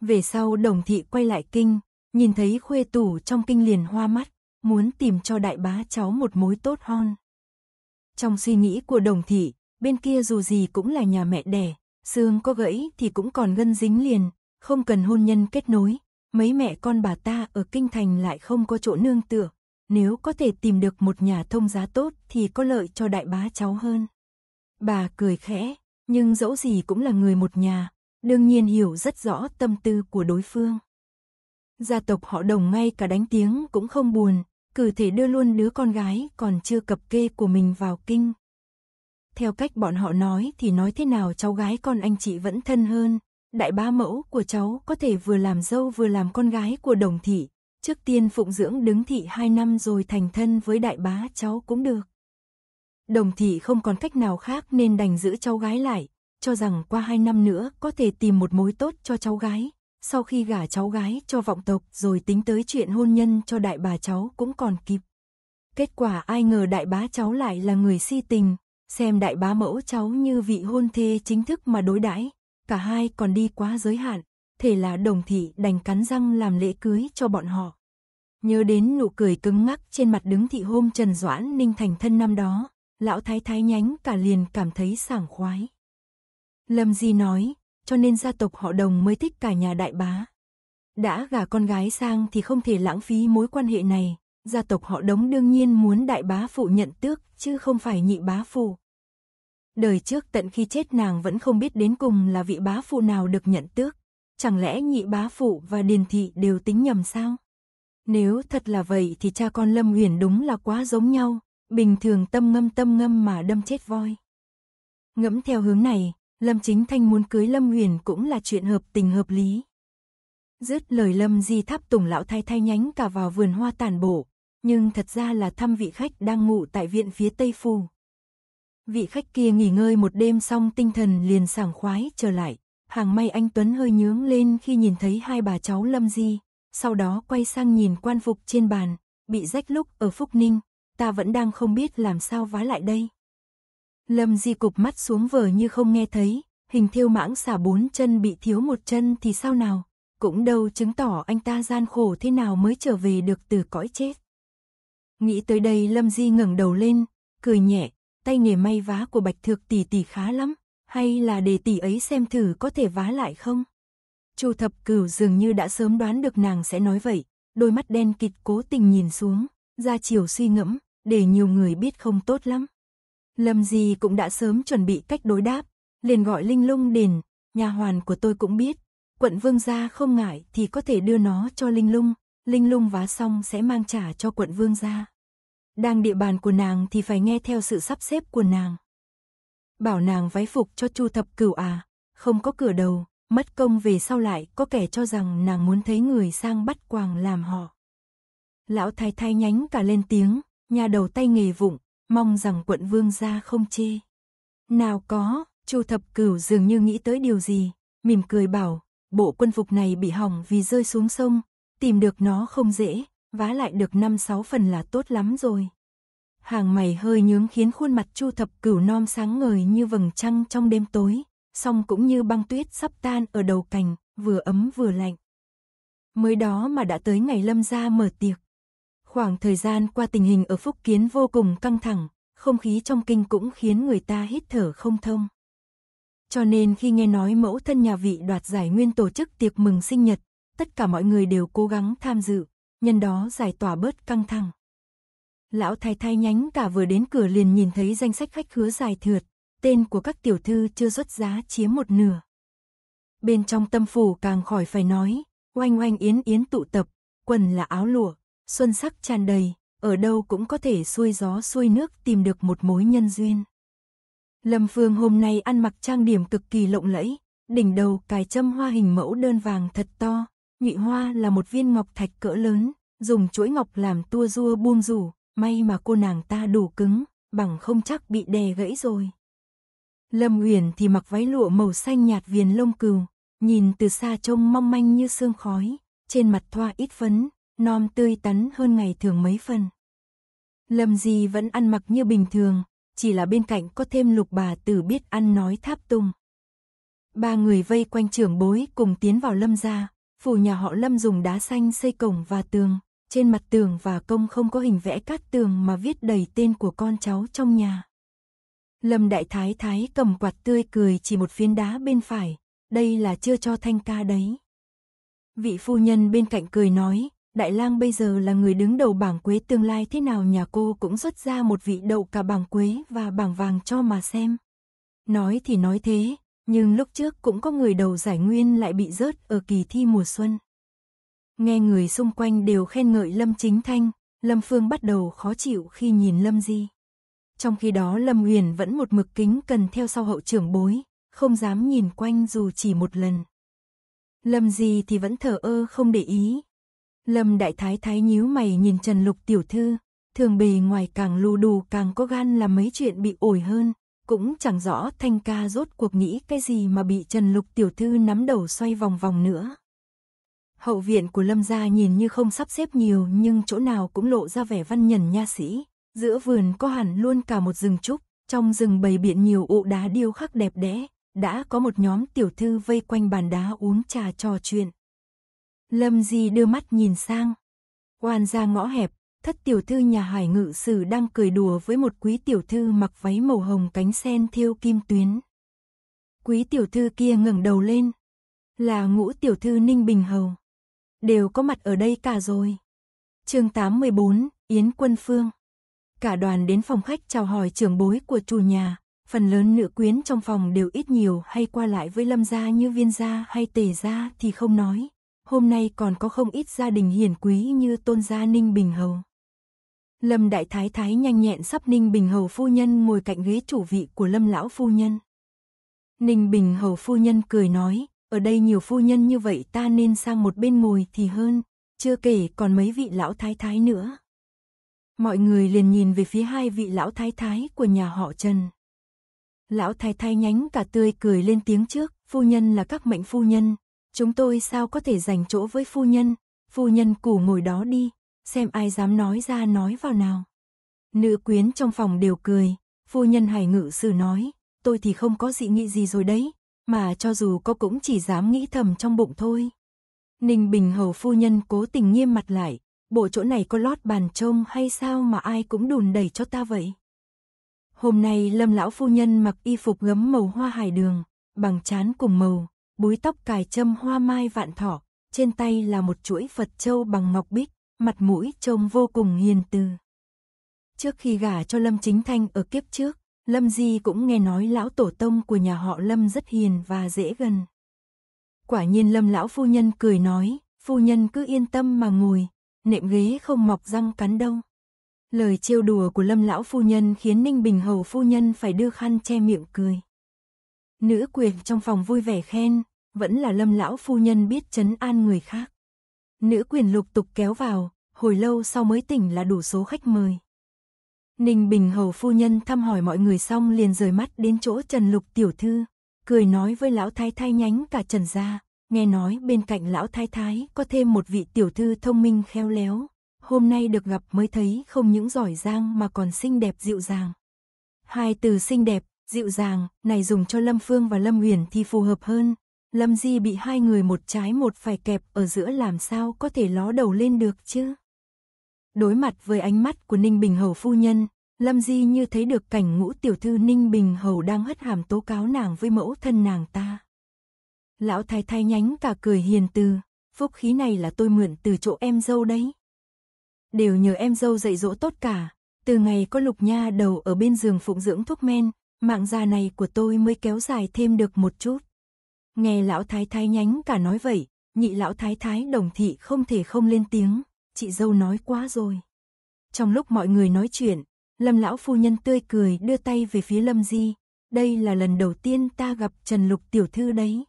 S1: Về sau đồng thị quay lại kinh, nhìn thấy khuê tủ trong kinh liền hoa mắt, muốn tìm cho đại bá cháu một mối tốt hon. Trong suy nghĩ của đồng thị, bên kia dù gì cũng là nhà mẹ đẻ, xương có gãy thì cũng còn gân dính liền, không cần hôn nhân kết nối, Mấy mẹ con bà ta ở Kinh Thành lại không có chỗ nương tựa, nếu có thể tìm được một nhà thông giá tốt thì có lợi cho đại bá cháu hơn. Bà cười khẽ, nhưng dẫu gì cũng là người một nhà, đương nhiên hiểu rất rõ tâm tư của đối phương. Gia tộc họ đồng ngay cả đánh tiếng cũng không buồn, cử thể đưa luôn đứa con gái còn chưa cập kê của mình vào kinh. Theo cách bọn họ nói thì nói thế nào cháu gái con anh chị vẫn thân hơn, Đại bá mẫu của cháu có thể vừa làm dâu vừa làm con gái của đồng thị. Trước tiên phụng dưỡng đứng thị hai năm rồi thành thân với đại bá cháu cũng được. Đồng thị không còn cách nào khác nên đành giữ cháu gái lại, cho rằng qua hai năm nữa có thể tìm một mối tốt cho cháu gái. Sau khi gả cháu gái cho vọng tộc rồi tính tới chuyện hôn nhân cho đại bà cháu cũng còn kịp. Kết quả ai ngờ đại bá cháu lại là người si tình, xem đại bá mẫu cháu như vị hôn thê chính thức mà đối đãi cả hai còn đi quá giới hạn, thể là đồng thị đành cắn răng làm lễ cưới cho bọn họ. Nhớ đến nụ cười cứng ngắc trên mặt đứng thị hôm Trần Doãn Ninh thành thân năm đó, lão thái thái nhánh cả liền cảm thấy sảng khoái. Lâm Di nói, cho nên gia tộc họ đồng mới thích cả nhà đại bá. Đã gả con gái sang thì không thể lãng phí mối quan hệ này, gia tộc họ đống đương nhiên muốn đại bá phụ nhận tước, chứ không phải nhị bá phụ. Đời trước tận khi chết nàng vẫn không biết đến cùng là vị bá phụ nào được nhận tước. Chẳng lẽ nhị bá phụ và điền thị đều tính nhầm sao? Nếu thật là vậy thì cha con Lâm Huyền đúng là quá giống nhau, bình thường tâm ngâm tâm ngâm mà đâm chết voi. Ngẫm theo hướng này, Lâm Chính Thanh muốn cưới Lâm Huyền cũng là chuyện hợp tình hợp lý. Dứt lời Lâm Di Tháp Tùng lão thay thay nhánh cả vào vườn hoa tàn bổ nhưng thật ra là thăm vị khách đang ngủ tại viện phía Tây Phù. Vị khách kia nghỉ ngơi một đêm xong tinh thần liền sảng khoái trở lại. Hàng may anh Tuấn hơi nhướng lên khi nhìn thấy hai bà cháu Lâm Di. Sau đó quay sang nhìn quan phục trên bàn, bị rách lúc ở Phúc Ninh. Ta vẫn đang không biết làm sao vá lại đây. Lâm Di cục mắt xuống vờ như không nghe thấy. Hình thiêu mãng xả bốn chân bị thiếu một chân thì sao nào? Cũng đâu chứng tỏ anh ta gian khổ thế nào mới trở về được từ cõi chết. Nghĩ tới đây Lâm Di ngẩng đầu lên, cười nhẹ, tay nghề may vá của Bạch Thược tỷ tỷ khá lắm, hay là để tỷ ấy xem thử có thể vá lại không? Chu Thập Cửu dường như đã sớm đoán được nàng sẽ nói vậy, đôi mắt đen kịt cố tình nhìn xuống, ra chiều suy ngẫm, để nhiều người biết không tốt lắm. Lâm Di cũng đã sớm chuẩn bị cách đối đáp, liền gọi Linh Lung đền, nhà hoàn của tôi cũng biết, quận vương gia không ngại thì có thể đưa nó cho Linh Lung, Linh Lung vá xong sẽ mang trả cho quận vương gia. Đang địa bàn của nàng thì phải nghe theo sự sắp xếp của nàng. Bảo nàng váy phục cho Chu Thập Cửu à, không có cửa đầu, mất công về sau lại có kẻ cho rằng nàng muốn thấy người sang bắt quàng làm họ. Lão thái thái nhánh cả lên tiếng, nhà đầu tay nghề vụng, mong rằng quận vương gia không chê. Nào có, Chu Thập Cửu dường như nghĩ tới điều gì, mỉm cười bảo, bộ quân phục này bị hỏng vì rơi xuống sông, tìm được nó không dễ, vá lại được năm sáu phần là tốt lắm rồi. Hàng mày hơi nhướng khiến khuôn mặt Chu Thập Cửu non sáng ngời như vầng trăng trong đêm tối, song cũng như băng tuyết sắp tan ở đầu cành, vừa ấm vừa lạnh. Mới đó mà đã tới ngày Lâm ra mở tiệc. Khoảng thời gian qua tình hình ở Phúc Kiến vô cùng căng thẳng, không khí trong kinh cũng khiến người ta hít thở không thông. Cho nên khi nghe nói mẫu thân nhà vị đoạt giải nguyên tổ chức tiệc mừng sinh nhật, tất cả mọi người đều cố gắng tham dự, nhân đó giải tỏa bớt căng thẳng. Lão thái thái nhánh cả vừa đến cửa liền nhìn thấy danh sách khách khứa dài thượt, tên của các tiểu thư chưa xuất giá chiếm một nửa. Bên trong tâm phủ càng khỏi phải nói, oanh oanh yến yến tụ tập, quần là áo lụa, xuân sắc tràn đầy, ở đâu cũng có thể xuôi gió xuôi nước tìm được một mối nhân duyên. Lâm Phương hôm nay ăn mặc trang điểm cực kỳ lộng lẫy, đỉnh đầu cài châm hoa hình mẫu đơn vàng thật to, Nhụy hoa là một viên ngọc thạch cỡ lớn, dùng chuỗi ngọc làm tua rua buông rủ, may mà cô nàng ta đủ cứng, bằng không chắc bị đè gãy rồi. Lâm Uyển thì mặc váy lụa màu xanh nhạt viền lông cừu, nhìn từ xa trông mong manh như sương khói, trên mặt thoa ít phấn, nom tươi tắn hơn ngày thường mấy phần. Lâm Di vẫn ăn mặc như bình thường, chỉ là bên cạnh có thêm lục bà tử biết ăn nói tháp tung. Ba người vây quanh trưởng bối cùng tiến vào lâm gia, phủ nhà họ Lâm dùng đá xanh xây cổng và tường, trên mặt tường và công không có hình vẽ cát tường mà viết đầy tên của con cháu trong nhà. Lâm Đại Thái Thái cầm quạt tươi cười chỉ một phiến đá bên phải, đây là chưa cho thanh ca đấy. Vị phu nhân bên cạnh cười nói, Đại lang bây giờ là người đứng đầu bảng quế tương lai thế nào nhà cô cũng xuất ra một vị đậu cả bảng quế và bảng vàng cho mà xem. Nói thì nói thế, nhưng lúc trước cũng có người đầu giải nguyên lại bị rớt ở kỳ thi mùa xuân. Nghe người xung quanh đều khen ngợi Lâm Chính Thanh, Lâm Phương bắt đầu khó chịu khi nhìn Lâm Di. Trong khi đó Lâm Huyền vẫn một mực kính cần theo sau hậu trưởng bối, không dám nhìn quanh dù chỉ một lần. Lâm Di thì vẫn thở ơ không để ý. Lâm Đại Thái Thái nhíu mày nhìn Trần Lục Tiểu Thư, thường bề ngoài càng lù đù càng có gan làm mấy chuyện bị ổi hơn, cũng chẳng rõ Thanh ca rốt cuộc nghĩ cái gì mà bị Trần Lục tiểu thư nắm đầu xoay vòng vòng nữa. Hậu viện của Lâm gia nhìn như không sắp xếp nhiều nhưng chỗ nào cũng lộ ra vẻ văn nhần nha sĩ. Giữa vườn có hẳn luôn cả một rừng trúc, trong rừng bầy biện nhiều ụ đá điêu khắc đẹp đẽ. Đã có một nhóm tiểu thư vây quanh bàn đá uống trà trò chuyện. Lâm Di đưa mắt nhìn sang. Quan ra ngõ hẹp thất tiểu thư nhà hải ngự sử đang cười đùa với một quý tiểu thư mặc váy màu hồng cánh sen thiêu kim tuyến. Quý tiểu thư kia ngẩng đầu lên, là ngũ tiểu thư Ninh Bình Hầu. Đều có mặt ở đây cả rồi. chương 814, Yến Quân Phương. Cả đoàn đến phòng khách chào hỏi trưởng bối của chủ nhà, phần lớn nữ quyến trong phòng đều ít nhiều hay qua lại với lâm gia như viên gia hay tề gia thì không nói. Hôm nay còn có không ít gia đình hiển quý như tôn gia Ninh Bình Hầu. Lâm Đại Thái Thái nhanh nhẹn sắp Ninh Bình Hầu Phu Nhân ngồi cạnh ghế chủ vị của Lâm Lão Phu Nhân. Ninh Bình Hầu Phu Nhân cười nói, ở đây nhiều phu nhân như vậy ta nên sang một bên ngồi thì hơn, chưa kể còn mấy vị Lão Thái Thái nữa. Mọi người liền nhìn về phía hai vị Lão Thái Thái của nhà họ Trần. Lão Thái Thái nhánh cả tươi cười lên tiếng trước, phu nhân là các mệnh phu nhân, chúng tôi sao có thể dành chỗ với phu nhân, phu nhân củ ngồi đó đi, xem ai dám nói ra nói vào nào. Nữ quyến trong phòng đều cười, phu nhân hải ngự sử nói, tôi thì không có dị nghị gì rồi đấy, mà cho dù có cũng chỉ dám nghĩ thầm trong bụng thôi. Ninh Bình Hầu phu nhân cố tình nghiêm mặt lại, bộ chỗ này có lót bàn trông hay sao mà ai cũng đùn đẩy cho ta vậy? Hôm nay Lâm lão phu nhân mặc y phục gấm màu hoa hải đường, bằng chán cùng màu, búi tóc cài châm hoa mai vạn thỏ, trên tay là một chuỗi Phật châu bằng ngọc bích mặt mũi trông vô cùng hiền từ. Trước khi gả cho Lâm Chính Thanh ở kiếp trước, Lâm Di cũng nghe nói lão tổ tông của nhà họ Lâm rất hiền và dễ gần. Quả nhiên Lâm lão phu nhân cười nói, phu nhân cứ yên tâm mà ngồi, nệm ghế không mọc răng cắn đâu. Lời trêu đùa của Lâm lão phu nhân khiến Ninh Bình Hầu phu nhân phải đưa khăn che miệng cười. Nữ quyền trong phòng vui vẻ khen, vẫn là Lâm lão phu nhân biết chấn an người khác. Nữ quyền lục tục kéo vào, hồi lâu sau mới tỉnh là đủ số khách mời. Ninh Bình Hầu phu nhân thăm hỏi mọi người xong liền rời mắt đến chỗ Trần Lục tiểu thư, cười nói với lão thái thái nhánh cả Trần gia, nghe nói bên cạnh lão thái thái có thêm một vị tiểu thư thông minh khéo léo, hôm nay được gặp mới thấy không những giỏi giang mà còn xinh đẹp dịu dàng. Hai từ xinh đẹp, dịu dàng này dùng cho Lâm Phương và Lâm Huyền thì phù hợp hơn, Lâm Di bị hai người một trái một phải kẹp ở giữa làm sao có thể ló đầu lên được chứ? Đối mặt với ánh mắt của Ninh Bình Hầu phu nhân, Lâm Di như thấy được cảnh ngũ tiểu thư Ninh Bình Hầu đang hất hàm tố cáo nàng với mẫu thân nàng ta. Lão thái thái nhánh cả cười hiền từ, phúc khí này là tôi mượn từ chỗ em dâu đấy. Đều nhờ em dâu dạy dỗ tốt cả, từ ngày có lục nha đầu ở bên giường phụng dưỡng thuốc men, mạng già này của tôi mới kéo dài thêm được một chút. Nghe lão thái thái nhánh cả nói vậy, nhị lão thái thái đồng thị không thể không lên tiếng, chị dâu nói quá rồi. Trong lúc mọi người nói chuyện, lâm lão phu nhân tươi cười đưa tay về phía lâm di, đây là lần đầu tiên ta gặp Trần Lục tiểu thư đấy.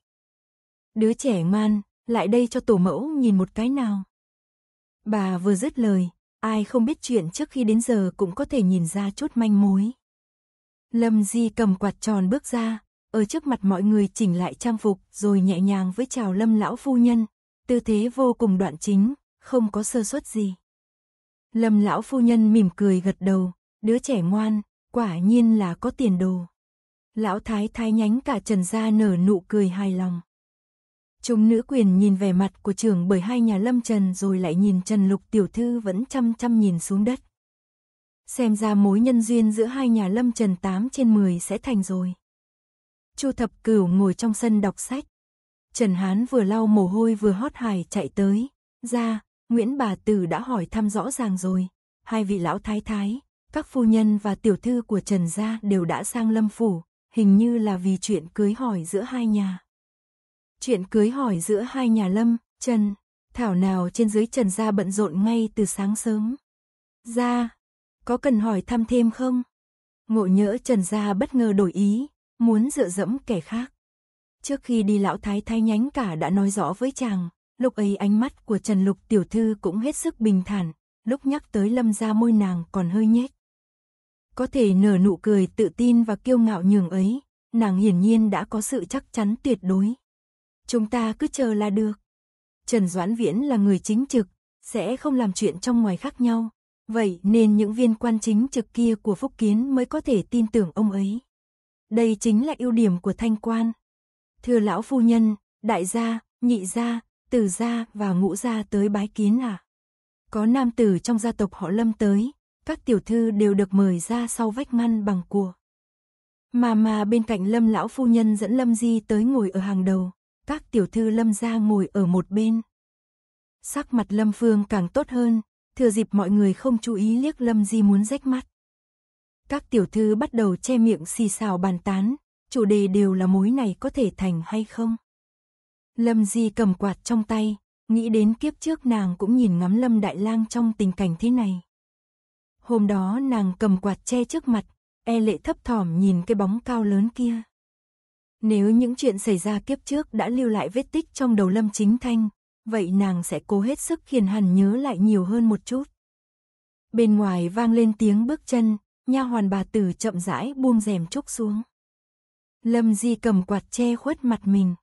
S1: Đứa trẻ man, lại đây cho tổ mẫu nhìn một cái nào. Bà vừa dứt lời, ai không biết chuyện trước khi đến giờ cũng có thể nhìn ra chút manh mối. Lâm Di cầm quạt tròn bước ra, ở trước mặt mọi người chỉnh lại trang phục, rồi nhẹ nhàng với chào lâm lão phu nhân, tư thế vô cùng đoạn chính, không có sơ suất gì. Lâm lão phu nhân mỉm cười gật đầu, đứa trẻ ngoan, quả nhiên là có tiền đồ. Lão thái thái nhánh cả trần gia nở nụ cười hài lòng. Chúng nữ quyền nhìn vẻ mặt của trưởng bởi hai nhà lâm trần rồi lại nhìn trần lục tiểu thư vẫn chăm chăm nhìn xuống đất. Xem ra mối nhân duyên giữa hai nhà lâm trần 8 trên 10 sẽ thành rồi. Chu Thập Cửu ngồi trong sân đọc sách. Trần Hán vừa lau mồ hôi vừa hót hài chạy tới, ra, Nguyễn bà tử đã hỏi thăm rõ ràng rồi, hai vị lão thái thái, các phu nhân và tiểu thư của Trần gia đều đã sang Lâm phủ, hình như là vì chuyện cưới hỏi giữa hai nhà. Chuyện cưới hỏi giữa hai nhà Lâm, Trần, thảo nào trên dưới Trần gia bận rộn ngay từ sáng sớm. Gia, có cần hỏi thăm thêm không? Ngộ nhỡ Trần gia bất ngờ đổi ý, muốn dựa dẫm kẻ khác. Trước khi đi lão thái thái nhánh cả đã nói rõ với chàng, lúc ấy ánh mắt của Trần Lục tiểu thư cũng hết sức bình thản, lúc nhắc tới lâm ra môi nàng còn hơi nhếch. Có thể nở nụ cười tự tin và kiêu ngạo nhường ấy, nàng hiển nhiên đã có sự chắc chắn tuyệt đối. Chúng ta cứ chờ là được. Trần Doãn Viễn là người chính trực, sẽ không làm chuyện trong ngoài khác nhau. Vậy nên những viên quan chính trực kia của Phúc Kiến mới có thể tin tưởng ông ấy. Đây chính là ưu điểm của thanh quan. Thưa lão phu nhân, đại gia, nhị gia, tử gia và ngũ gia tới bái kiến à? Có nam tử trong gia tộc họ lâm tới, các tiểu thư đều được mời ra sau vách ngăn bằng cùa. Mà mà bên cạnh lâm lão phu nhân dẫn lâm di tới ngồi ở hàng đầu, các tiểu thư lâm gia ngồi ở một bên. Sắc mặt lâm phương càng tốt hơn, thừa dịp mọi người không chú ý liếc lâm di muốn rách mắt. Các tiểu thư bắt đầu che miệng xì xào bàn tán, chủ đề đều là mối này có thể thành hay không. Lâm Di cầm quạt trong tay, nghĩ đến kiếp trước nàng cũng nhìn ngắm Lâm Đại Lang trong tình cảnh thế này. Hôm đó nàng cầm quạt che trước mặt, e lệ thấp thỏm nhìn cái bóng cao lớn kia. Nếu những chuyện xảy ra kiếp trước đã lưu lại vết tích trong đầu Lâm Chính Thanh, vậy nàng sẽ cố hết sức khiến hắn nhớ lại nhiều hơn một chút. Bên ngoài vang lên tiếng bước chân, nha hoàn bà tử chậm rãi buông rèm trúc xuống. Lâm Di cầm quạt che khuất mặt mình.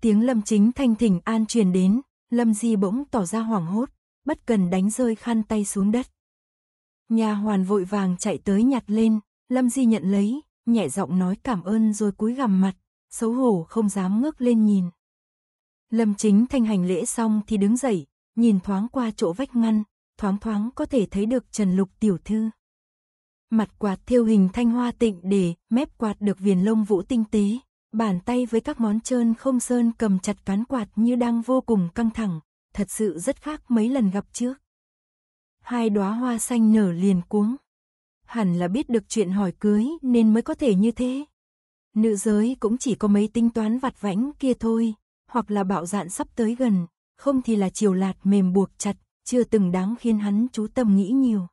S1: Tiếng Lâm Chính thanh thỉnh an truyền đến, Lâm Di bỗng tỏ ra hoảng hốt, bất cần đánh rơi khăn tay xuống đất. Nhà hoàn vội vàng chạy tới nhặt lên, Lâm Di nhận lấy, nhẹ giọng nói cảm ơn rồi cúi gằm mặt, xấu hổ không dám ngước lên nhìn. Lâm Chính thanh hành lễ xong thì đứng dậy, nhìn thoáng qua chỗ vách ngăn, thoáng thoáng có thể thấy được Trần Lục tiểu thư. Mặt quạt theo hình thanh hoa tịnh để, mép quạt được viền lông vũ tinh tế. Bàn tay với các món trơn không sơn cầm chặt cán quạt như đang vô cùng căng thẳng. Thật sự rất khác mấy lần gặp trước. Hai đóa hoa xanh nở liền cuống. Hẳn là biết được chuyện hỏi cưới nên mới có thể như thế. Nữ giới cũng chỉ có mấy tính toán vặt vãnh kia thôi, hoặc là bạo dạn sắp tới gần, không thì là chiều lạt mềm buộc chặt, chưa từng đáng khiến hắn chú tâm nghĩ nhiều.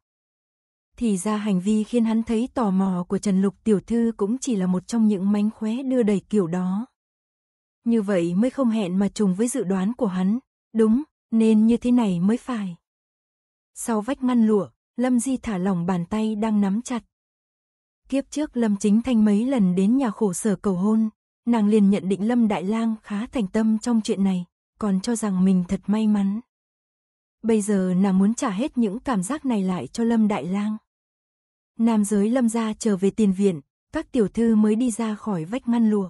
S1: Thì ra hành vi khiến hắn thấy tò mò của Trần Lục tiểu thư cũng chỉ là một trong những mánh khóe đưa đẩy kiểu đó. Như vậy mới không hẹn mà trùng với dự đoán của hắn, đúng, nên như thế này mới phải. Sau vách ngăn lụa, Lâm Di thả lỏng bàn tay đang nắm chặt. Kiếp trước Lâm Chính Thanh mấy lần đến nhà khổ sở cầu hôn, nàng liền nhận định Lâm Đại Lang khá thành tâm trong chuyện này, còn cho rằng mình thật may mắn. Bây giờ nàng muốn trả hết những cảm giác này lại cho Lâm Đại Lang. Nam giới Lâm gia trở về tiền viện, các tiểu thư mới đi ra khỏi vách ngăn lùa.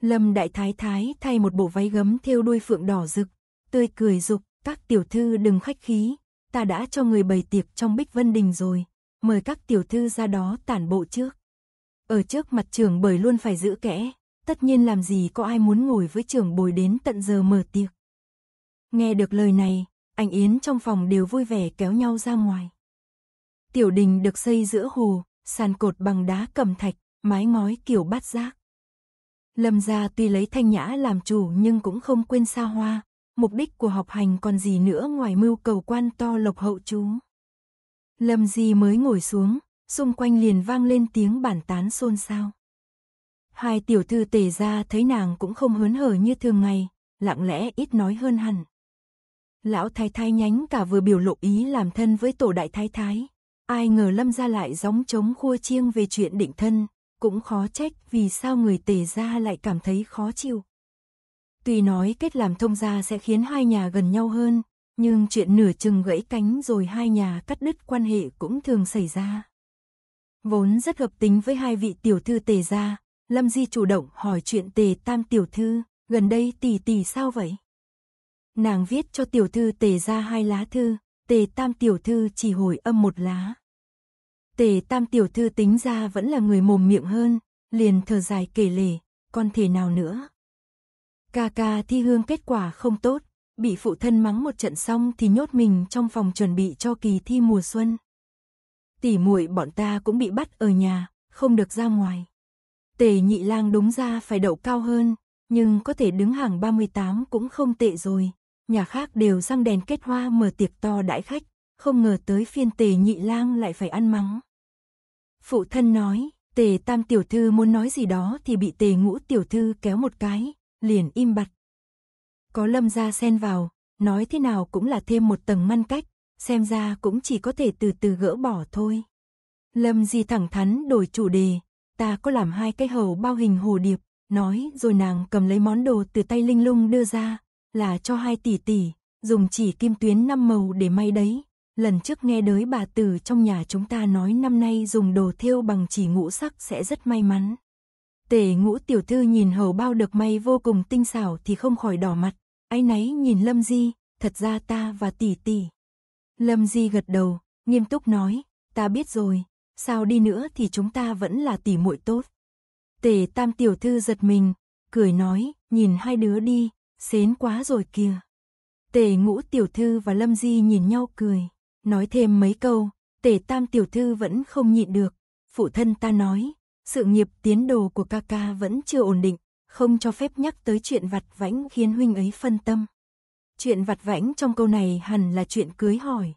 S1: Lâm Đại Thái Thái thay một bộ váy gấm thêu đuôi phượng đỏ rực, tươi cười dục, các tiểu thư đừng khách khí, ta đã cho người bày tiệc trong Bích Vân Đình rồi, mời các tiểu thư ra đó tản bộ trước. Ở trước mặt trưởng bởi luôn phải giữ kẽ, tất nhiên làm gì có ai muốn ngồi với trưởng bồi đến tận giờ mở tiệc. Nghe được lời này, anh Yến trong phòng đều vui vẻ kéo nhau ra ngoài. Tiểu đình được xây giữa hồ, sàn cột bằng đá cẩm thạch, mái ngói kiểu bát giác. Lâm gia tuy lấy thanh nhã làm chủ nhưng cũng không quên xa hoa, mục đích của học hành còn gì nữa ngoài mưu cầu quan to lộc hậu chú. Lâm Di mới ngồi xuống, xung quanh liền vang lên tiếng bản tán xôn xao. Hai tiểu thư tề ra thấy nàng cũng không hớn hở như thường ngày, lặng lẽ ít nói hơn hẳn. Lão thái thái nhánh cả vừa biểu lộ ý làm thân với tổ đại thái thái. Ai ngờ lâm ra lại gióng trống khua chiêng về chuyện định thân, cũng khó trách vì sao người tề ra lại cảm thấy khó chịu. Tuy nói kết làm thông gia sẽ khiến hai nhà gần nhau hơn, nhưng chuyện nửa chừng gãy cánh rồi hai nhà cắt đứt quan hệ cũng thường xảy ra. Vốn rất hợp tính với hai vị tiểu thư tề gia, Lâm Di chủ động hỏi chuyện tề tam tiểu thư, gần đây tỷ tỷ sao vậy? Nàng viết cho tiểu thư tề ra hai lá thư, tề tam tiểu thư chỉ hồi âm một lá. Tề tam tiểu thư tính ra vẫn là người mồm miệng hơn, liền thở dài kể lể, con thể nào nữa. Ca ca thi hương kết quả không tốt, bị phụ thân mắng một trận xong thì nhốt mình trong phòng chuẩn bị cho kỳ thi mùa xuân. Tỷ muội bọn ta cũng bị bắt ở nhà, không được ra ngoài. Tề nhị lang đúng ra phải đậu cao hơn, nhưng có thể đứng hàng 38 cũng không tệ rồi nhà khác đều răng đèn kết hoa mở tiệc to đãi khách, không ngờ tới phiên tề nhị lang lại phải ăn mắng. Phụ thân nói, tề tam tiểu thư muốn nói gì đó thì bị tề ngũ tiểu thư kéo một cái, liền im bặt. Có lâm ra xen vào, nói thế nào cũng là thêm một tầng ngăn cách, xem ra cũng chỉ có thể từ từ gỡ bỏ thôi. Lâm Di thẳng thắn đổi chủ đề, ta có làm hai cái hầu bao hình hồ điệp, nói rồi nàng cầm lấy món đồ từ tay Linh Lung đưa ra, là cho hai tỷ tỷ, dùng chỉ kim tuyến năm màu để may đấy. Lần trước nghe đới bà tử trong nhà chúng ta nói năm nay dùng đồ thêu bằng chỉ ngũ sắc sẽ rất may mắn. Tề ngũ tiểu thư nhìn hầu bao được may vô cùng tinh xảo thì không khỏi đỏ mặt, ái náy nhìn Lâm Di, thật ra ta và tỷ tỷ. Lâm Di gật đầu, nghiêm túc nói, ta biết rồi, sao đi nữa thì chúng ta vẫn là tỷ muội tốt. Tề tam tiểu thư giật mình, cười nói, nhìn hai đứa đi, xến quá rồi kìa. Tề ngũ tiểu thư và Lâm Di nhìn nhau cười, nói thêm mấy câu, tề tam tiểu thư vẫn không nhịn được. Phụ thân ta nói, sự nghiệp tiến đồ của ca ca vẫn chưa ổn định, không cho phép nhắc tới chuyện vặt vãnh khiến huynh ấy phân tâm. Chuyện vặt vãnh trong câu này hẳn là chuyện cưới hỏi.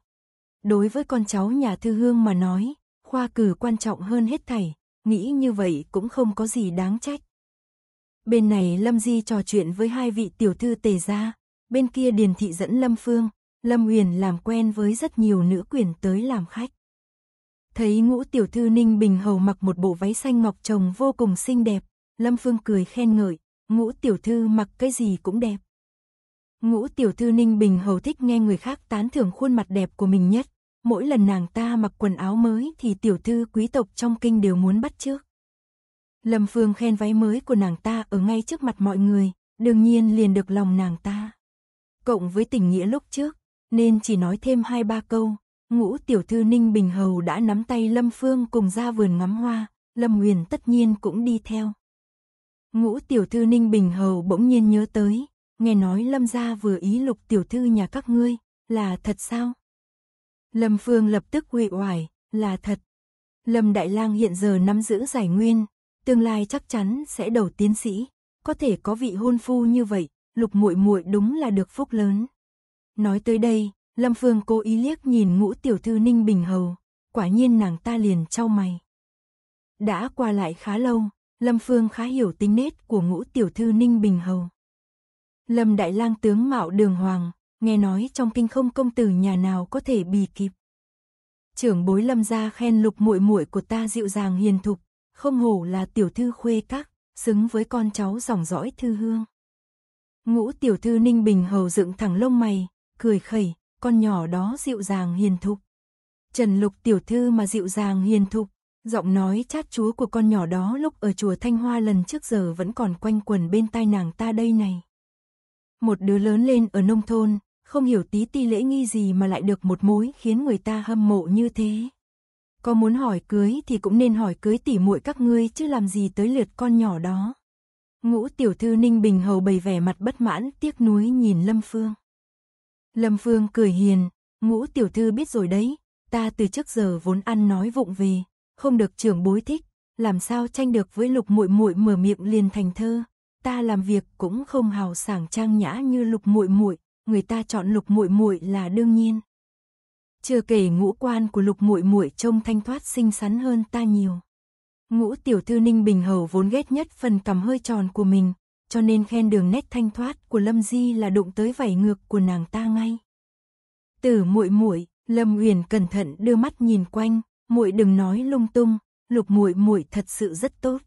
S1: Đối với con cháu nhà thư hương mà nói, khoa cử quan trọng hơn hết thảy, nghĩ như vậy cũng không có gì đáng trách. Bên này Lâm Di trò chuyện với hai vị tiểu thư tề gia, bên kia Điền Thị dẫn Lâm Phương, Lâm Uyển làm quen với rất nhiều nữ quyền tới làm khách. Thấy ngũ tiểu thư Ninh Bình Hầu mặc một bộ váy xanh ngọc trồng vô cùng xinh đẹp, Lâm Phương cười khen ngợi, ngũ tiểu thư mặc cái gì cũng đẹp. Ngũ tiểu thư Ninh Bình Hầu thích nghe người khác tán thưởng khuôn mặt đẹp của mình nhất, mỗi lần nàng ta mặc quần áo mới thì tiểu thư quý tộc trong kinh đều muốn bắt trước. Lâm Phương khen váy mới của nàng ta ở ngay trước mặt mọi người, đương nhiên liền được lòng nàng ta. Cộng với tình nghĩa lúc trước, nên chỉ nói thêm hai ba câu, ngũ tiểu thư Ninh Bình Hầu đã nắm tay Lâm Phương cùng ra vườn ngắm hoa, Lâm Nguyền tất nhiên cũng đi theo. Ngũ tiểu thư Ninh Bình Hầu bỗng nhiên nhớ tới, nghe nói Lâm gia vừa ý lục tiểu thư nhà các ngươi, là thật sao? Lâm Phương lập tức huệ oải, là thật. Lâm Đại Lang hiện giờ nắm giữ giải nguyên, tương lai chắc chắn sẽ đầu tiến sĩ, có thể có vị hôn phu như vậy, Lục Muội Muội đúng là được phúc lớn. Nói tới đây, Lâm Phương cố ý liếc nhìn Ngũ tiểu thư Ninh Bình Hầu, quả nhiên nàng ta liền trao mày. Đã qua lại khá lâu, Lâm Phương khá hiểu tính nết của Ngũ tiểu thư Ninh Bình Hầu. Lâm Đại Lang tướng mạo đường hoàng, nghe nói trong kinh không công tử nhà nào có thể bì kịp. Trưởng bối Lâm gia khen Lục Muội Muội của ta dịu dàng hiền thục, không hổ là tiểu thư khuê các, xứng với con cháu dòng dõi thư hương. Ngũ tiểu thư Ninh Bình hầu dựng thẳng lông mày, cười khẩy, con nhỏ đó dịu dàng hiền thục. Trần Lục tiểu thư mà dịu dàng hiền thục, giọng nói chát chúa của con nhỏ đó lúc ở chùa Thanh Hoa lần trước giờ vẫn còn quanh quần bên tai nàng ta đây này. Một đứa lớn lên ở nông thôn, không hiểu tí ti lễ nghi gì mà lại được một mối khiến người ta hâm mộ như thế. Có muốn hỏi cưới thì cũng nên hỏi cưới tỉ muội các ngươi chứ làm gì tới lượt con nhỏ đó. Ngũ tiểu thư Ninh Bình Hầu bày vẻ mặt bất mãn tiếc nuối nhìn Lâm Phương. Lâm Phương cười hiền, ngũ tiểu thư biết rồi đấy, ta từ trước giờ vốn ăn nói vụng về, không được trưởng bối thích, làm sao tranh được với lục muội muội mở miệng liền thành thơ. Ta làm việc cũng không hào sảng trang nhã như lục muội muội, người ta chọn lục muội muội là đương nhiên. Chưa kể ngũ quan của lục muội muội trông thanh thoát xinh xắn hơn ta nhiều. Ngũ tiểu thư Ninh Bình Hầu vốn ghét nhất phần cằm hơi tròn của mình, cho nên khen đường nét thanh thoát của Lâm Di là đụng tới vảy ngược của nàng ta ngay. Tử muội muội, Lâm Uyển cẩn thận đưa mắt nhìn quanh, muội đừng nói lung tung, Lục muội muội thật sự rất tốt.